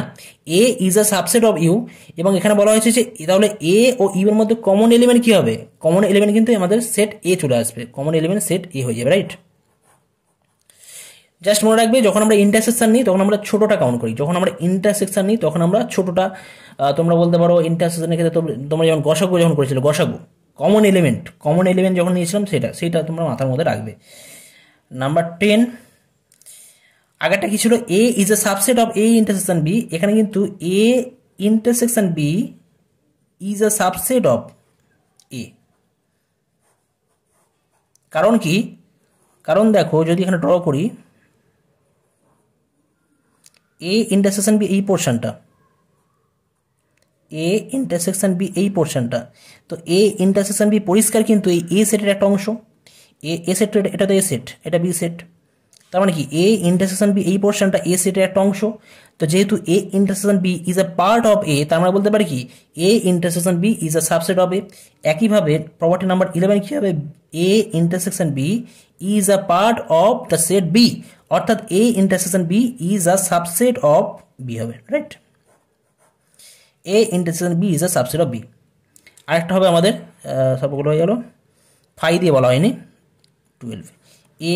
A is a subset of U এবং এখানে বলা হয়েছে যে তাহলে এ ও ইউ এর মধ্যে কমন এলিমেন্ট কী হবে কমন এলিমেন্ট কিন্তু আমাদের সেট এ চলে আসবে কমন এলিমেন্ট সেট এ হয়ে যাবে রাইট জাস্ট মনে রাখবে যখন আমরা ইন্টারসেকশন নিই তখন আমরা ছোটোটা কাউন্ট করি যখন আমরা ইন্টারসেকশন নিই তখন আমরা ছোটোটা তোমরা বলতে পারো ইন্টারসেকশনের ক্ষেত্রে তোমরা যখন গসাগু যখন করেছিল গসাগু কমন এলিমেন্ট কমন এলিমেন্ট যখন নিয়েছিলাম সেটা সেটা তোমরা মাথার মধ্যে রাখবে নাম্বার টেন আগেরটা কি ছিল A is a subset of A intersection B এখানে কিন্তু A intersection B is a subset of A কারণ কি কারণ দেখো যদি এখানে ড্র করি এ ইন্টারসেকশন বি এই পোর্শনটা এ ইন্টারসেকশন বি এই পোর্শনটা তো এ ইন্টারসেকশন বি পরিষ্কার কিন্তু এই এ সেটের একটা অংশ এ এ সেট এটা তো এ সেট এটা বি সেট তার মানে কি এ ইন্টারসেকশন বি এই পোর্শনটা এ সেটের একটা অংশ তো যেহেতু A intersection B is a part of A তার আমরা মানে বলতে পারি কি A intersection B is a subset of A একইভাবে প্রপার্টি নাম্বার ইলেভেন কী হবে A intersection B is a part of the set B অর্থাৎ A intersection B is a subset of B হবে right A intersection B is a subset of B আরেকটা হবে আমাদের সবগুলো হয়ে গেল ফাই দিয়ে বলা হয়নি টুয়েলভ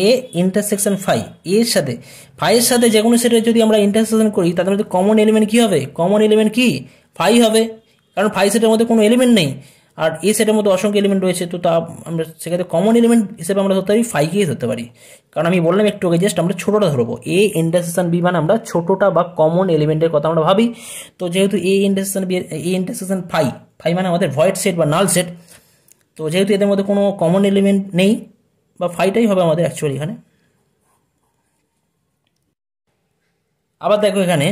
এ ইন্টারসেকশন ফাই এর সাথে ফাইয়ের সাথে যে কোনো সেটে যদি আমরা ইন্টারসেকশন করি তাদের মধ্যে কমন এলিমেন্ট কী হবে কমন এলিমেন্ট কি ফাই হবে কারণ ফাই সেটের মধ্যে কোনো এলিমেন্ট নেই আর এ সেটের মধ্যে অসংখ্য এলিমেন্ট রয়েছে তো তা আমরা সেক্ষেত্রে কমন এলিমেন্ট হিসেবে আমরা ধরতে পারি ফাইকেই ধরতে পারি কারণ আমি বললাম একটু আগে জাস্ট আমরা ছোটোটা ধরবো এ ইন্টারসেকশন বি মানে আমরা ছোটোটা বা কমন এলিমেন্টের কথা আমরা ভাবি তো যেহেতু A intersection B A intersection phi phi মানে আমাদের ভয়েড সেট বা নাল সেট তো যেহেতু এদের মধ্যে কোনো কমন এলিমেন্ট নেই বা ফাইটাই হবে আমাদের অ্যাকচুয়ালি এখানে আবার দেখো এখানে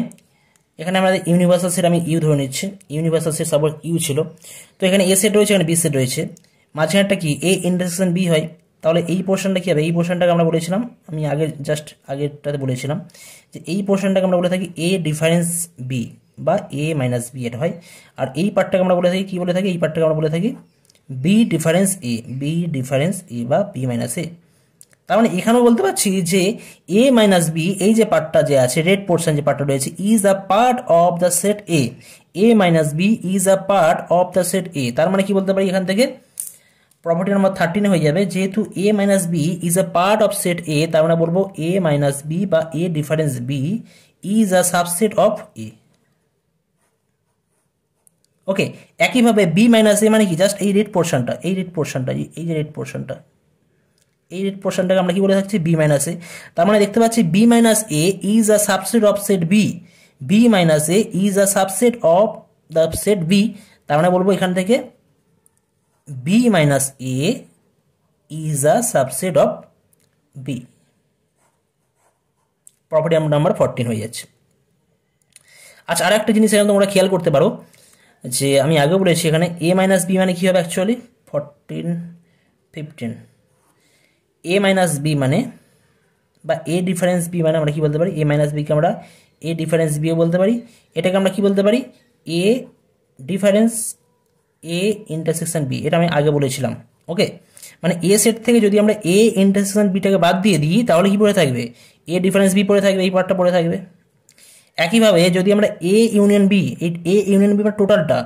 এখানে আমাদের ইউনিভার্সাল সেট আমি ইউ ধরে নিচ্ছি ইউনিভার্সাল সেট সাপোর্ট ইউ ছিল তো এখানে এ সেট রয়েছে এখানে বি সেট রয়েছে মাঝখানেরটা কি এ ইন্টারসেকশন বি হয় তাহলে এই পোর্শনটা কী হবে এই পোর্শনটাকে আমরা বলেছিলাম আমি আগে জাস্ট আগেরটাতে বলেছিলাম যে এই পোর্শনটাকে আমরা বলে থাকি এ ডিফারেন্স বি বা এ মাইনাস বি এটা হয় আর এই পার্টটাকে আমরা বলে থাকি কী বলে থাকি এই পার্টটাকে আমরা বলে থাকি B difference A B difference A বা পি মাইনাস এ তার মানে এখানেও বলতে পারছি যে এ মাইনাস বি এই যে পার্টটা যে আছে রেড পোর্শন যে পার্টটা রয়েছে is a part of the set A A minus B is a part of the set A তার মানে কি বলতে পারি এখান থেকে প্রপার্টি নাম্বার থার্টিন হয়ে যাবে যেহেতু A minus B is a part of set A তার মানে বলবো এ মাইনাস বি বা A difference B is a subset of A okay একইভাবে বি মাইনাস এ মানে কি জাস্ট এই রেড পোর্শনটা এই রেড পোর্শনটা এই যে রেড পোর্শনটা এই রেড পোর্শনটাকে আমরা কি বলে থাকছি বি মাইনাস এ তার মানে দেখতে পাচ্ছি B minus A is a subset of set B B minus A is a subset of the set B তার মানে বলবো এখান থেকে B minus A is a subset of B property number fourteen হয়ে যাচ্ছে আচ্ছা আর একটা জিনিস এখানে তোমরা খেয়াল করতে পারো যে আমি আগে বলেছি এখানে এ মাইনাস বি মানে কী হবে actually fourteen fifteen A minus B মানে বা এ ডিফারেন্স বি মানে আমরা কী বলতে পারি এ মাইনাস বিকে আমরা এ ডিফারেন্স বিও বলতে পারি এটাকে আমরা কী বলতে পারি A difference A intersection B এটা আমি আগে বলেছিলাম ওকে মানে এ সেট থেকে যদি আমরা এ ইন্টারসেকশান বিটাকে বাদ দিয়ে দিই তাহলে কী পড়ে থাকবে এ ডিফারেন্স বি পড়ে থাকবে এই পার্টটা পড়ে থাকবে একইভাবে যদি আমরা এ ইউনিয়ন বি এই এ ইউনিয়ন বি বা টোটালটা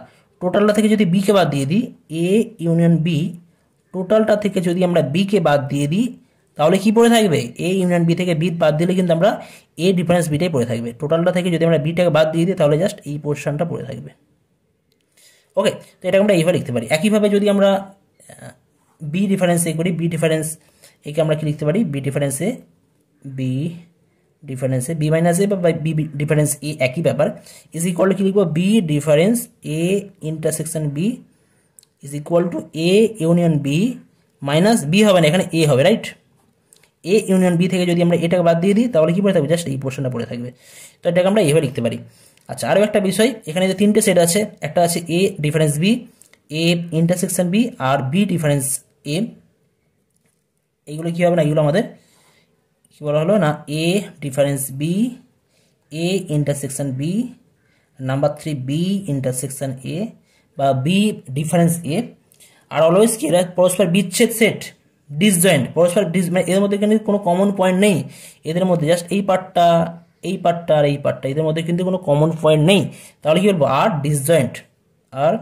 টোটালটা থেকে যদি বিকে বাদ দিয়ে দিই এ ইউনিয়ন বি টোটালটা থেকে যদি আমরা বিকে বাদ দিয়ে দিই তাহলে কি পড়ে থাকবে এ ইউনিয়ন বি থেকে বি বাদ দিলে কিন্তু আমরা এ ডিফারেন্স বিটাই পড়ে থাকবে টোটালটা থেকে যদি আমরা বিটাকে বাদ দিয়ে দিই তাহলে জাস্ট এই পোর্শনটা পড়ে থাকবে ওকে তো এটা আমরা এইভাবে লিখতে পারি একইভাবে যদি আমরা বি ডিফারেন্স এ করি বি ডিফারেন্স একে আমরা কি লিখতে পারি বি ডিফারেন্সে বি ডিফারেন্সে বি মাইনাস এ বা বি ডিফারেন্স এ একই ব্যাপার ইজ ইকুয়াল টু কি লিখবো B difference A intersection B is equal to A union B minus B হবে না এখানে এ হবে রাইট এ ইউনিয়ন বি থেকে যদি আমরা এটাকে বাদ দিয়ে দিই তাহলে কী পড়ে থাকবে জাস্ট এই পোর্শনটা পড়ে থাকবে তো এটাকে আমরা এইভাবে লিখতে পারি আচ্ছা আরও একটা বিষয় এখানে যে তিনটে সেট আছে একটা আছে A difference B A intersection B আর বি ডিফারেন্স এ এইগুলো কী হবে না এগুলো আমাদের কি বলা হলো না A difference B A intersection B number three B intersection A বা বি ডিফারেন্স এ আর অলওয়েজ কি এরা পরস্পর বিচ্ছেদ সেট ডিসজয়েন্ট পরস্পর ডিস মানে এদের মধ্যে কিন্তু কোনো কমন পয়েন্ট নেই এদের মধ্যে জাস্ট এই পার্টটা এই পার্টটা আর এই পার্টটা এদের মধ্যে কিন্তু কোনো কমন পয়েন্ট নেই তাহলে কী বলবো আর ডিসজয়েন্ট আর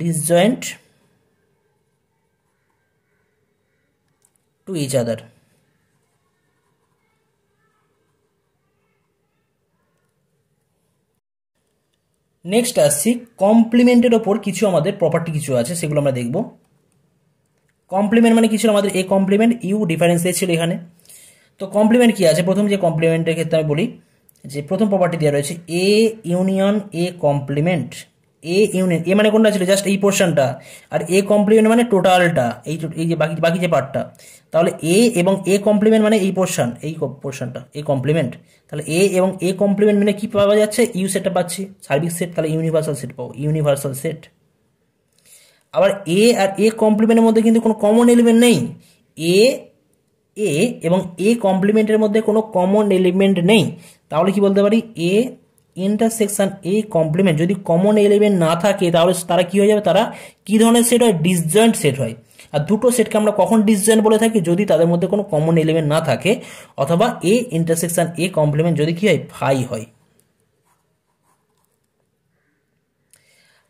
disjoint to each other next আসছি কমপ্লিমেন্টের ওপর কিছু আমাদের প্রপার্টি কিছু আছে সেগুলো আমরা দেখব কমপ্লিমেন্ট মানে কিছু আমাদের এ কমপ্লিমেন্ট ইউ ডিফারেন্স দিয়েছিল এখানে তো কমপ্লিমেন্ট কী আছে প্রথম যে কমপ্লিমেন্টের ক্ষেত্রে আমি বলি যে প্রথম প্রপার্টি দেওয়া রয়েছে A union A complement A unit A মানে কোনটা ছিল জাস্ট এই পোর্শনটা আর এ কমপ্লিমেন্ট মানে টোটালটা এই এই যে বাকি বাকি যে পার্টটা তাহলে এ এবং এ কমপ্লিমেন্ট মানে এই পোর্শন এই পোর্শনটা এ কমপ্লিমেন্ট তাহলে এ এবং এ কমপ্লিমেন্ট মানে কী পাওয়া যাচ্ছে ইউ সেটটা পাচ্ছি সার্ভিস সেট তাহলে ইউনিভার্সাল সেট পাবো ইউনিভার্সাল সেট আবার এ আর এ কমপ্লিমেন্টের মধ্যে কিন্তু কোনো কমন এলিমেন্ট নেই এ এ এবং এ কমপ্লিমেন্টের মধ্যে কোনো কমন এলিমেন্ট নেই তাহলে কি বলতে পারি এ ইন্টারসেকশন এ কমপ্লিমেন্ট যদি কমন এলিমেন্ট না থাকে তাহলে তারা কী হয়ে যাবে তারা কী ধরনের সেট হয় ডিসজয়েন্ট সেট হয় আর দুটো সেটকে আমরা কখন ডিসজয়েন্ট বলে থাকি যদি তাদের মধ্যে কোনো কমন এলিমেন্ট না থাকে অথবা এ ইন্টারসেকশন এ কমপ্লিমেন্ট যদি কী হয় ফাই হয়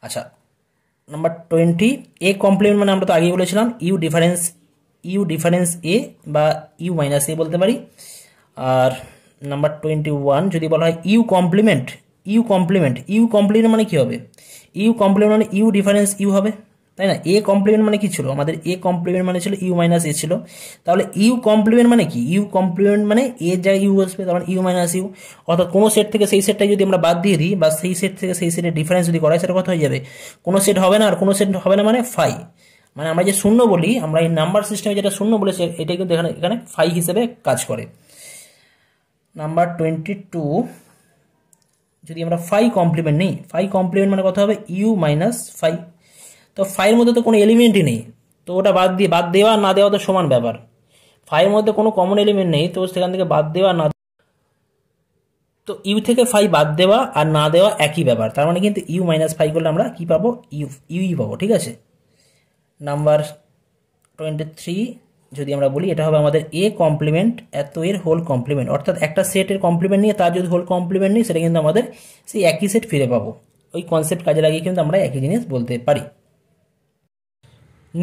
আচ্ছা নাম্বার টোয়েন্টি এ কমপ্লিমেন্ট মানে আমরা তো আগেই বলেছিলাম U difference U difference A বা ইউ মাইনাস এ বলতে পারি আর নাম্বার টোয়েন্টি ওয়ান যদি বলা হয় U complement U complement U complement মানে কী হবে ইউ কমপ্লিমেন্ট মানে ইউ ডিফারেন্স ইউ হবে তাই না এ কমপ্লিমেন্ট মানে কি ছিল আমাদের এ কমপ্লিমেন্ট মানে ছিল ইউ মাইনাস এ ছিল তাহলে ইউ কমপ্লিমেন্ট মানে কি ইউ কমপ্লিমেন্ট মানে এ যা ইউ আসবে মানে ইউ মাইনাস ইউ অর্থাৎ কোনো সেট থেকে সেই সেটটা যদি আমরা বাদ দিয়ে দিই বা সেই সেট থেকে সেই সেটের ডিফারেন্স যদি করাই সেটা কথা হয়ে যাবে কোনো সেট হবে না আর কোনো সেট হবে না মানে ফাই মানে আমরা যে শূন্য বলি আমরা এই নাম্বার সিস্টেমে যেটা শূন্য বলেছি এটা কিন্তু এখানে এখানে ফাই হিসেবে কাজ করে নাম্বার টোয়েন্টি টু যদি আমরা ফাই কমপ্লিমেন্ট নিই ফাই কমপ্লিমেন্ট মানে কথা হবে ইউ মাইনাস ফাই তো ফাইয়ের মধ্যে তো কোনো এলিমেন্টই নেই তো ওটা বাদ দিয়ে বাদ দেওয়া না দেওয়া তো সমান ব্যাপার ফাইয়ের মধ্যে কোনো কমন এলিমেন্ট নেই তো সেখান থেকে বাদ দেওয়া না তো ইউ থেকে ফাই বাদ দেওয়া আর না দেওয়া একই ব্যাপার তার মানে কিন্তু ইউ মাইনাস ফাই করলে আমরা কী পাবো ইউ ইউই পাবো ঠিক আছে নাম্বার টোয়েন্টি থ্রি যদি আমরা বলি এটা হবে আমাদের এ কমপ্লিমেন্ট এত এর হোল কমপ্লিমেন্ট অর্থাৎ একটা সেটের কমপ্লিমেন্ট নিয়ে তার যদি হোল কমপ্লিমেন্ট নিই সেটা কিন্তু আমাদের সেই একই সেট ফিরে পাবো ওই কনসেপ্ট কাজে লাগিয়ে কিন্তু আমরা একই জিনিস বলতে পারি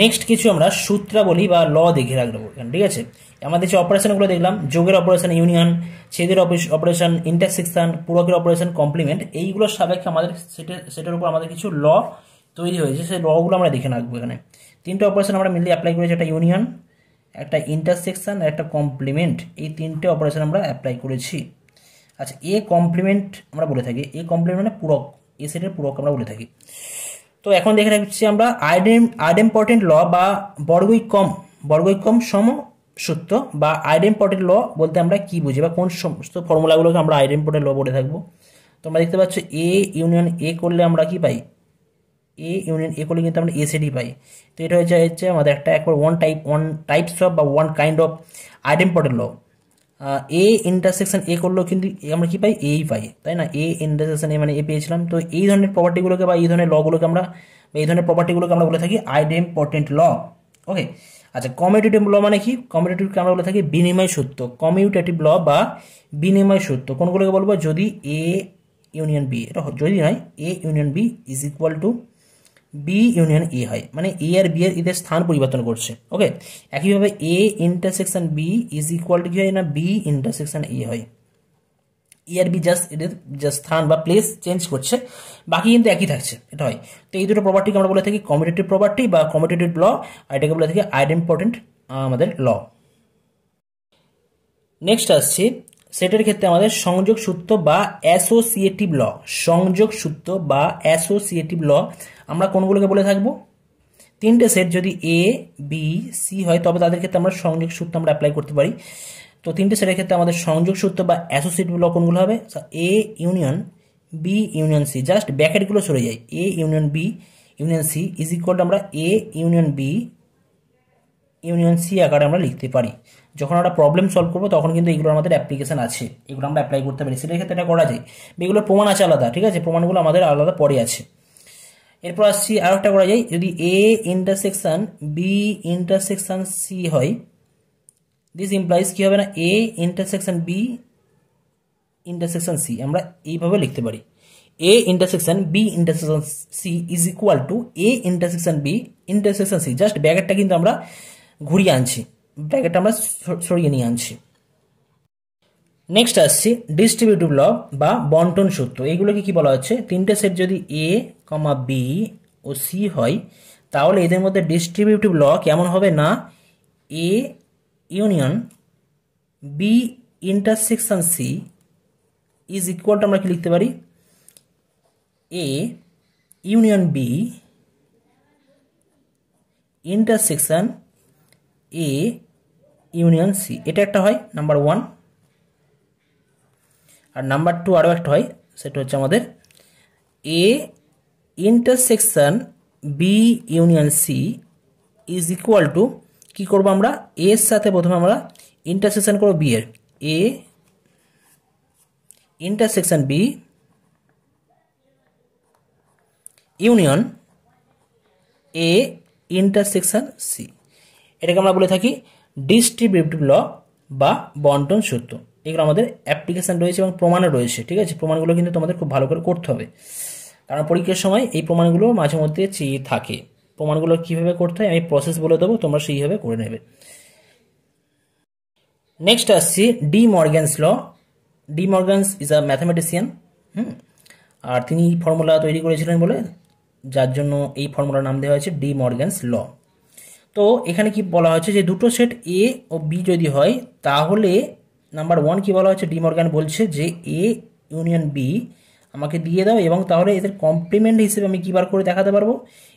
নেক্সট কিছু আমরা সূত্রাবলী বা ল দেখে রাখবো ঠিক আছে আমাদের যে অপারেশনগুলো দেখলাম যোগের অপারেশন ইউনিয়ন ছেদের অপারেশন ইন্টারসেকশন পুরকের অপারেশন কমপ্লিমেন্ট এইগুলোর সাপেক্ষে আমাদের সেটের সেটার উপর আমাদের কিছু ল তৈরি হয়েছে সেই লগুলো আমরা দেখে রাখবো এখানে তিনটে অপারেশন আমরা মিলিয়ে অ্যাপ্লাই করেছি একটা ইউনিয়ন একটা ইন্টারসেকশান আর একটা কমপ্লিমেন্ট এই তিনটে অপারেশন আমরা অ্যাপ্লাই করেছি আচ্ছা এ কমপ্লিমেন্ট আমরা বলে থাকি এ কমপ্লিমেন্ট মানে পূরক এ সেটের পূরক আমরা বলে থাকি তো এখন দেখে রাখছি আমরা আইডেম আইডেম্পর্টেন্ট ল বা বর্গৈকম বর্গৈকম সম সূত্র বা আইডেম্পর্টেন্ট ল বলতে আমরা কি বুঝি বা কোন সমস্ত ফর্মুলাগুলোকে আমরা আইডেম্পর্টেন্ট ল বলে থাকবো তোমরা দেখতে পাচ্ছ এ ইউনিয়ন এ করলে আমরা কি পাই এ ইউনিয়ন এ করলে কিন্তু আমরা এসিডি পাই তো এটা হচ্ছে হচ্ছে আমাদের একটা একবার one type one types of বা ওয়ান কাইন্ড অফ আইডেম্পটের ল এ ইন্টারসেকশন এ করলেও কিন্তু আমরা কি পাই এই পাই তাই না এ ইন্টারসেকশন এ মানে এ পেয়েছিলাম তো এই ধরনের প্রপার্টিগুলোকে বা এই ধরনের লগুলোকে আমরা বা এই ধরনের প্রপার্টিগুলোকে আমরা বলে থাকি আইডেম্পটেন্ট ল ওকে আচ্ছা কমিউটেটিভ ল মানে কি কমিউটেটিভকে আমরা বলে থাকি বিনিময় সূত্র কমিউটেটিভ ল বা বিনিময় সত্য কোনগুলোকে বলবো যদি এ ইউনিয়ন বি এটা যদি হয় A union B is equal to B union A হয় মানে এ আর বি এর এদের স্থান পরিবর্তন করছে ওকে একইভাবে A intersection B is equal to কি হয় না বি ইন্টারসেকশন এ হয় ই আর বি জাস্ট এদের স্থান বা প্লেস চেঞ্জ করছে বাকি কিন্তু একই থাকছে এটা হয় তো এই দুটো প্রপার্টিকে আমরা বলে থাকি কমিটেটিভ প্রপার্টি বা কমিটেটিভ ল আর এটাকে বলে থাকি আইড ইম্পর্টেন্ট আমাদের ল নেক্সট আসছে সেটার ক্ষেত্রে আমাদের সংযোগ সূত্র বা অ্যাসোসিয়েটিভ ল সংযোগ সূত্র বা অ্যাসোসিয়েটিভ ল আমরা কোনগুলোকে বলে থাকব তিনটে সেট যদি এ বি সি হয় তবে তাদের ক্ষেত্রে আমরা সংযোগ সূত্র আমরা অ্যাপ্লাই করতে পারি তো তিনটে সেটের ক্ষেত্রে আমাদের সংযোগ সূত্র বা অ্যাসোসিয়েটিভ ল কোনগুলো হবে A union B union C just ব্যাকেটগুলো সরে যায় A union B union C is equal আমরা A union B union C আকারে আমরা লিখতে পারি যখন আমরা প্রবলেম সলভ করবো তখন কিন্তু এগুলো আমাদের অ্যাপ্লিকেশন আছে এগুলো আমরা অ্যাপ্লাই করতে পারি সেটার ক্ষেত্রে এটা করা যায় এগুলোর প্রমাণ আছে আলাদা ঠিক আছে প্রমাণগুলো আমাদের আলাদা পরে আছে এরপর আসছি আরও একটা করা যায় যদি A intersection B intersection C হয় দিস ইমপ্লাইজ কী হবে না A intersection B intersection C আমরা এইভাবে লিখতে পারি A intersection B intersection C is equal to A intersection B intersection C just ব্যাগেরটা কিন্তু আমরা ঘুরিয়ে আনছি ব্র্যাকেট আমরা সরিয়ে নিয়ে আনছি নেক্সট আসছি ডিস্ট্রিবিউটিভ ল বা বন্টন সূত্র এইগুলোকে কি বলা হচ্ছে তিনটে সেট যদি এ কমা বি ও সি হয় তাহলে এদের মধ্যে ডিস্ট্রিবিউটিভ ল কেমন হবে না A union B intersection C is ইকুয়ালটা আমরা কি লিখতে পারি A union B intersection A union C এটা একটা হয় নাম্বার ওয়ান আর নাম্বার টু আরও একটা হয় সেটা হচ্ছে আমাদের A intersection B union C is equal to কী করবো আমরা এর সাথে প্রথমে আমরা ইন্টারসেকশন করবো বি এর A intersection B union A intersection C এটাকে আমরা বলে থাকি ডিস্ট্রিবিউটিভ ল বা বন্টন সূত্র এগুলো আমাদের অ্যাপ্লিকেশান রয়েছে এবং প্রমাণও রয়েছে ঠিক আছে প্রমাণগুলো কিন্তু তোমাদের খুব ভালো করে করতে হবে কারণ পরীক্ষার সময় এই প্রমাণগুলো মাঝে মধ্যে চেয়ে থাকে প্রমাণগুলো কীভাবে করতে হয় আমি প্রসেস বলে দেবো তোমরা সেইভাবে করে নেবে নেক্সট আসছি De Morgan's law De Morgan's is a mathematician hmm আর তিনি ফর্মুলা তৈরি করেছিলেন বলে যার জন্য এই ফর্মুলার নাম দেওয়া হয়েছে ডি মর্গ্যান্স ল তো এখানে কি বলা হয়েছে যে দুটো সেট এ ও বি যদি হয় তাহলে নাম্বার ওয়ান কি বলা হয়েছে ডিমর্গান বলছে যে এ ইউনিয়ন বি আমাকে দিয়ে দাও এবং তাহলে এদের কমপ্লিমেন্ট হিসেবে আমি কী বার করে দেখাতে পারবো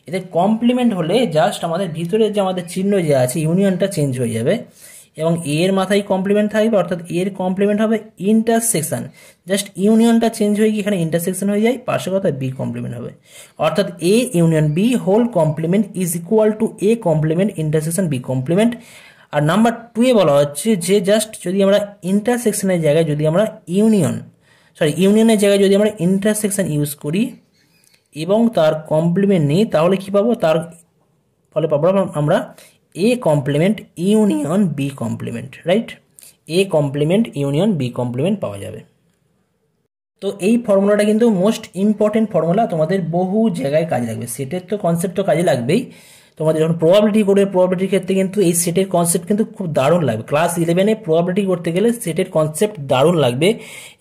এদের কমপ্লিমেন্ট হলে জাস্ট আমাদের ভিতরের যে আমাদের চিহ্ন যে আছে ইউনিয়নটা চেঞ্জ হয়ে যাবে এবং এ এর মাথায় কমপ্লিমেন্ট থাকবে অর্থাৎ এর কমপ্লিমেন্ট হবে ইন্টারসেকশান জাস্ট ইউনিয়নটা চেঞ্জ হয়ে গিয়ে এখানে ইন্টারসেকশন হয়ে যায় পাশে কথা বি কমপ্লিমেন্ট হবে অর্থাৎ A union B whole complement is equal to A complement intersection B complement আর নাম্বার টুয়ে বলা হচ্ছে যে জাস্ট যদি আমরা ইন্টারসেকশনের জায়গায় যদি আমরা ইউনিয়ন সরি ইউনিয়নের জায়গায় যদি আমরা ইন্টারসেকশন ইউজ করি এবং তার কমপ্লিমেন্ট নিই তাহলে কী পাবো তার ফলে পাবো আমরা A complement union B complement right A complement union B complement পাওয়া যাবে তো এই ফর্মুলাটা কিন্তু মোস্ট ইম্পর্টেন্ট ফর্মুলা তোমাদের বহু জায়গায় কাজে লাগবে সেটের তো কনসেপ্ট তো কাজে লাগবেই তোমাদের যখন প্রবাবিলিটি করবে প্রবাবিলিটির ক্ষেত্রে কিন্তু এই সেটের কনসেপ্ট কিন্তু খুব দারুণ লাগবে ক্লাস ইলেভেনে প্রবাবিলিটি করতে গেলে সেটের কনসেপ্ট দারুণ লাগবে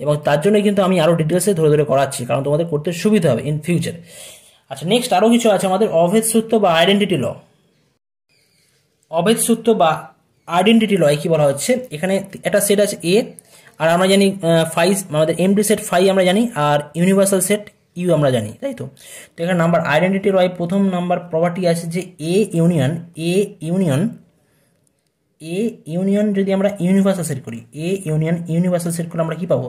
এবং তার জন্য কিন্তু আমি আরও ডিটেলসে ধরে ধরে করাচ্ছি কারণ তোমাদের করতে সুবিধা হবে ইন ফিউচার আচ্ছা নেক্সট আরও কিছু আছে আমাদের অভেদ সূত্র বা আইডেন্টিটি ল অবেদসূত্র সূত্র বা আইডেন্টিটি লয় কি বলা হচ্ছে এখানে একটা সেট আছে এ আর আমরা জানি ফাই আমাদের এমডি সেট ফাই আমরা জানি আর ইউনিভার্সাল সেট ইউ আমরা জানি তাই তো তো এখানে নাম্বার আইডেন্টিটি লয় প্রথম নাম্বার প্রপার্টি আছে যে A union A union A union যদি আমরা ইউনিভার্সাল সেট করি এ ইউনিয়ন ইউনিভার্সাল সেট করে আমরা কী পাবো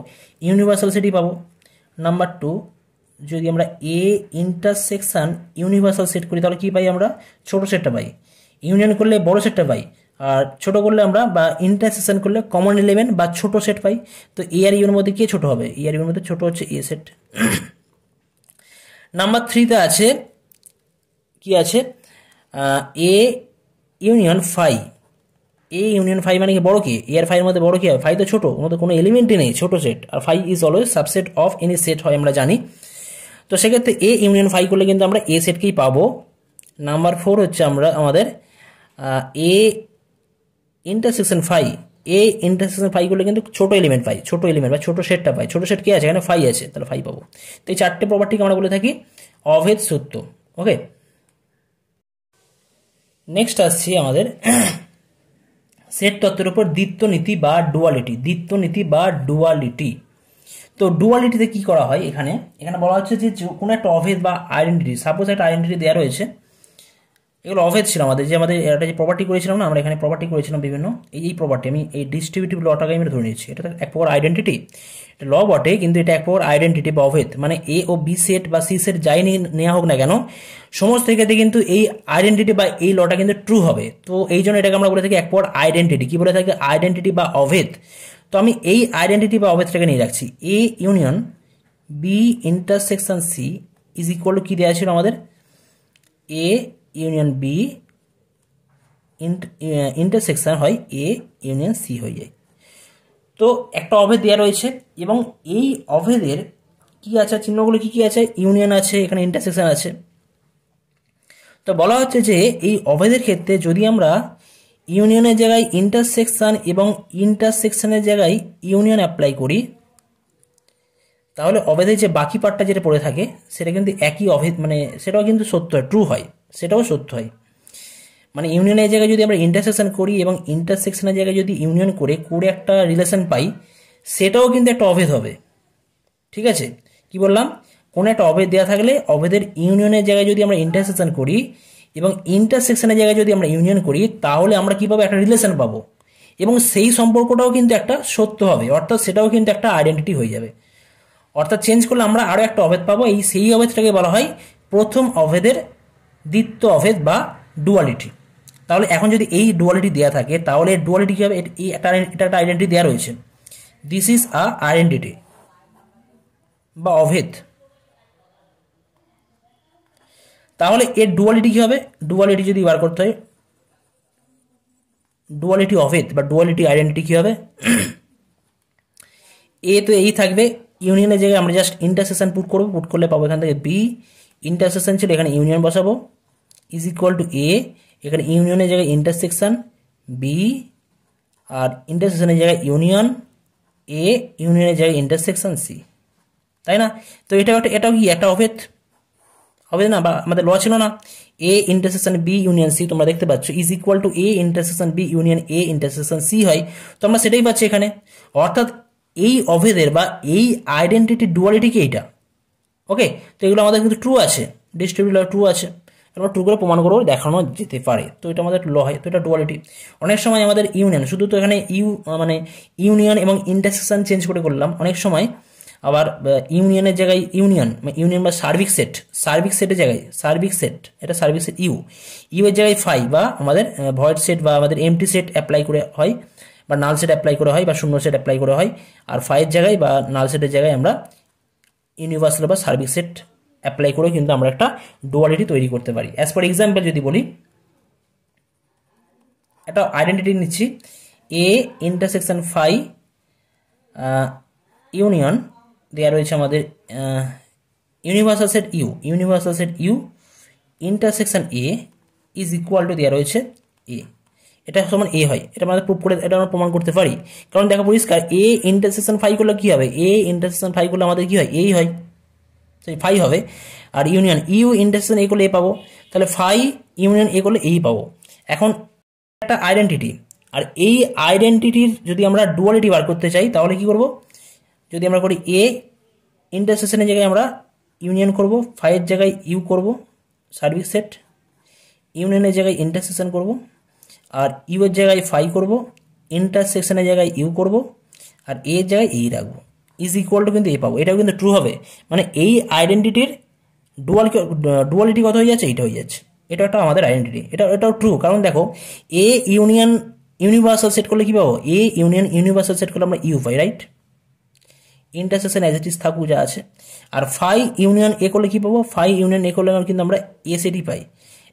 ইউনিভার্সাল সেটই পাবো নাম্বার টু যদি আমরা এ ইন্টারসেকশান ইউনিভার্সাল সেট করি তাহলে কী পাই আমরা ছোটো সেটটা পাই ইউনিয়ন করলে বড় সেটটা পাই আর ছোট করলে আমরা বা ইন্টারসেকশন করলে কমন ইলেভেন বা ছোট সেট পাই তো এ আর ইউর মধ্যে কে ছোট হবে এ আর ইউর মধ্যে ছোট হচ্ছে এ সেট নাম্বার থ্রিতে আছে কি আছে A union phi A union phi মানে কি বড় কি এ আর ফাইয়ের মধ্যে বড় কি হবে ফাই তো ছোট মধ্যে কোনো এলিমেন্টই নেই ছোট সেট আর phi is always subset of any set হয় আমরা জানি তো সেক্ষেত্রে এ ইউনিয়ন ফাই করলে কিন্তু আমরা এ সেটকেই পাবো নাম্বার ফোর হচ্ছে আমরা আমাদের A intersection phi A intersection ফাইগুলো কিন্তু ছোটো এলিমেন্ট পাই ছোটো এলিমেন্ট বা ছোটো সেটটা পাই ছোটো সেট কি আছে এখানে ফাই আছে তাহলে ফাই পাবো তো এই চারটে প্রপার্টিকে আমরা বলে থাকি অভেদ সত্য ওকে নেক্সট আসছি আমাদের সেট তত্ত্বের উপর দ্বিত্ব নীতি বা ডুয়ালিটি দ্বিত্ব নীতি বা ডুয়ালিটি তো ডুয়ালিটিতে কি করা হয় এখানে এখানে বলা হচ্ছে যে কোনো একটা অভেদ বা আইডেন্টিটি সাপোজ একটা আইডেন্টিটি দেওয়া রয়েছে এগুলো অভেদ ছিল আমাদের যে আমাদের এটা যে প্রপার্টি করেছিলাম না আমরা এখানে প্রপার্টি করেছিলাম বিভিন্ন এই এই প্রপার্টি আমি এই ডিস্ট্রিবিউটিভ লটাকে আমি ধরে নিচ্ছি এটা এক প্রকার আইডেন্টিটি এটা ল বটে কিন্তু এটা এক প্রকার আইডেন্টিটি বা অভেদ মানে এ ও বি সেট বা সি সেট যাই নেওয়া হোক না কেন সমস্ত ক্ষেত্রে কিন্তু এই আইডেন্টিটি বা এই লটা কিন্তু ট্রু হবে তো এই জন্য এটাকে আমরা বলে থাকি এক প্রকার আইডেন্টিটি কী বলে থাকি আইডেন্টিটি বা অভেদ তো আমি এই আইডেন্টিটি বা অভেদটাকে নিয়ে রাখছি A union B intersection C is equal to কী দেওয়া ছিল আমাদের এ ইউনিয়ন বি ইন্টারসেকশান হয় এ ইউনিয়ন সি হয়ে যায় তো একটা অভেদ দেওয়া রয়েছে এবং এই অভেদের কি আছে চিহ্নগুলো কি কি আছে ইউনিয়ন আছে এখানে ইন্টারসেকশন আছে তো বলা হচ্ছে যে এই অভেদের ক্ষেত্রে যদি আমরা ইউনিয়নের জায়গায় ইন্টারসেকশন এবং ইন্টারসেকশনের জায়গায় ইউনিয়ন অ্যাপ্লাই করি তাহলে অভেদের যে বাকি পার্টটা যেটা পড়ে থাকে সেটা কিন্তু একই অভেদ মানে সেটাও কিন্তু সত্য ট্রু হয় সেটাও সত্য হয় মানে ইউনিয়নের জায়গায় যদি আমরা ইন্টারসেকশন করি এবং ইন্টারসেকশনের জায়গায় যদি ইউনিয়ন করে করে একটা রিলেশন পাই সেটাও কিন্তু একটা অভেদ হবে ঠিক আছে কি বললাম কোনো একটা অভেদ দেওয়া থাকলে অভেদের ইউনিয়নের জায়গায় যদি আমরা ইন্টারসেকশন করি এবং ইন্টারসেকশনের জায়গায় যদি আমরা ইউনিয়ন করি তাহলে আমরা কীভাবে একটা রিলেশন পাবো এবং সেই সম্পর্কটাও কিন্তু একটা সত্য হবে অর্থাৎ সেটাও কিন্তু একটা আইডেন্টিটি হয়ে যাবে অর্থাৎ চেঞ্জ করলে আমরা আরও একটা অভেদ পাবো এই সেই অভেদটাকে বলা হয় প্রথম অভেদের দ্বিত্ব অভেদ বা ডুয়ালিটি তাহলে এখন যদি এই ডুয়ালিটি দেওয়া থাকে তাহলে ডুয়ালিটি কীভাবে এই একটা একটা আইডেন্টি দেওয়া রয়েছে দিস ইজ আ আইডেন্টিটি বা অভেদ তাহলে এর ডুয়ালিটি কী হবে ডুয়ালিটি যদি বার করতে হয় ডুয়ালিটি অভেদ বা ডুয়ালিটি আইডেন্টিটি কী হবে এ তো এই থাকবে ইউনিয়নের জায়গায় আমরা জাস্ট ইন্টারসেকশন পুট করবো পুট করলে পাবো এখান থেকে বি ইন্টারসেকশন ছিল এখানে ইউনিয়ন বসাবো ইজ ইকুয়াল টু এ এখানে ইউনিয়নের জায়গায় ইন্টারসেকশন বি আর ইন্টারসেকশনের জায়গায় ইউনিয়ন এ ইউনিয়নের জায়গায় ইন্টারসেকশন সি তাই না তো এটা একটা এটাও কি একটা অভেদ অভেদ না বা আমাদের ল ছিল না A intersection B union C তোমরা দেখতে পাচ্ছ is equal to A intersection B union A intersection C হয় তো আমরা সেটাই পাচ্ছি এখানে অর্থাৎ এই অভেদের বা এই আইডেন্টিটি ডুয়ালিটি কি এটা ওকে তো এগুলো আমাদের কিন্তু ট্রু আছে ডিস্ট্রিবিউটার ট্রু আছে তারপর টু করে প্রমাণ করেও দেখানো যেতে পারে তো এটা আমাদের ল হয় তো এটা ডুয়ালিটি অনেক সময় আমাদের ইউনিয়ন শুধু তো এখানে ইউ মানে ইউনিয়ন এবং ইন্টারসেকশন চেঞ্জ করে করলাম অনেক সময় আবার ইউনিয়নের জায়গায় ইউনিয়ন ইউনিয়ন বা সার্ভিক সেট সার্ভিক সেটের জায়গায় সার্ভিক সেট এটা সার্ভিক সেট ইউ ইউ এর জায়গায় ফাই মানে বা আমাদের ভয়েড সেট বা আমাদের এমটি সেট অ্যাপ্লাই করে হয় বা নাল সেট অ্যাপ্লাই করা হয় বা শূন্য সেট অ্যাপ্লাই করা হয় আর ফাইয়ের জায়গায় বা নাল সেটের জায়গায় আমরা ইউনিভার্সাল বা সার্ভিক সেট অ্যাপ্লাই করেও কিন্তু আমরা একটা ডুয়ালিটি তৈরি করতে পারি অ্যাজ ফর এক্সাম্পল যদি বলি একটা আইডেন্টিটি নিচ্ছি এ ইন্টারসেকশন ফাই ইউনিয়ন দেওয়া রয়েছে আমাদের universal set U universal set U intersection A is equal to দেওয়া রয়েছে এ এটা সমান এ হয় এটা আমাদের প্রুভ করে এটা আমরা প্রমাণ করতে পারি কারণ দেখো পরিষ্কার এ ইন্টারসেকশন ফাইভগুলো করলে কী হবে এ ইন্টারসেকশন ফাই করলে আমাদের কী হয় এই হয় সেই ফাই হবে আর ইউনিয়ন ইউ ইন্ডেকশন এই করলে এ পাবো তাহলে ফাই ইউনিয়ন এ করলে এই পাবো এখন একটা আইডেন্টিটি আর এই আইডেন্টিটির যদি আমরা ডুয়ালিটি বার করতে চাই তাহলে কি করব যদি আমরা করি এ ইন্টারসেকশনের জায়গায় আমরা ইউনিয়ন করব ফাইয়ের জায়গায় ইউ করব সার্ভিস সেট ইউনিয়নের জায়গায় ইন্টারসেকশন করব আর ইউ এর জায়গায় ফাই করব ইন্টারসেকশনের জায়গায় ইউ করব আর এ এর জায়গায় এই রাখবো ইজ ইকুয়াল টু কিন্তু এ পাবো এটাও কিন্তু ট্রু হবে মানে এই আইডেন্টিটির ডুয়াল ডুয়ালিটি কত হয়ে যাচ্ছে এইটা হয়ে যাচ্ছে এটা একটা আমাদের আইডেন্টিটি এটা এটাও ট্রু কারণ দেখো এ ইউনিয়ন ইউনিভার্সাল সেট করলে কী পাবো এ ইউনিয়ন ইউনিভার্সাল সেট করলে আমরা U phi right intersection as it is থাকুক যা আছে আর ফাই ইউনিয়ন এ করলে কী পাবো ফাই ইউনিয়ন এ করলে কিন্তু আমরা এ সেটই পাই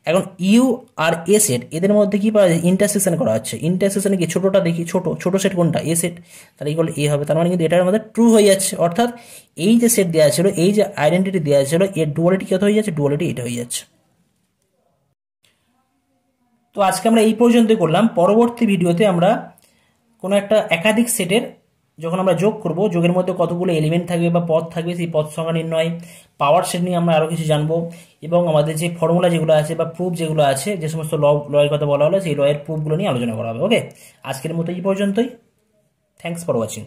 এখন ইউ আর এ সেট এদের মধ্যে কি পাওয়া যায় ইন্টারসেকশন করা হচ্ছে ইন্টারসেকশনে কি ছোটোটা দেখি ছোটো ছোটো সেট কোনটা এ সেট তাহলে ইকুয়াল এ হবে তার মানে কিন্তু এটার মধ্যে ট্রু হয়ে যাচ্ছে অর্থাৎ এই যে সেট দেওয়া ছিল এই যে আইডেন্টিটি দেওয়া ছিল এর ডুয়ালিটি কত হয়ে যাচ্ছে ডুয়ালিটি এটা হয়ে যাচ্ছে তো আজকে আমরা এই পর্যন্তই করলাম পরবর্তী ভিডিওতে আমরা কোনো একটা একাধিক সেটের যখন আমরা যোগ করব যোগের মধ্যে কতগুলো এলিমেন্ট থাকবে বা পথ থাকবে সেই পথ সংখ্যা নির্ণয় পাওয়ার সেট নিয়ে আমরা আরও কিছু জানবো এবং আমাদের যে ফর্মুলা যেগুলো আছে বা প্রুফ যেগুলো আছে যে সমস্ত ল লয়ের কথা বলা হলো সেই লয়ের প্রুফগুলো নিয়ে আলোচনা করা হবে ওকে আজকের মতো এই পর্যন্তই থ্যাংকস ফর ওয়াচিং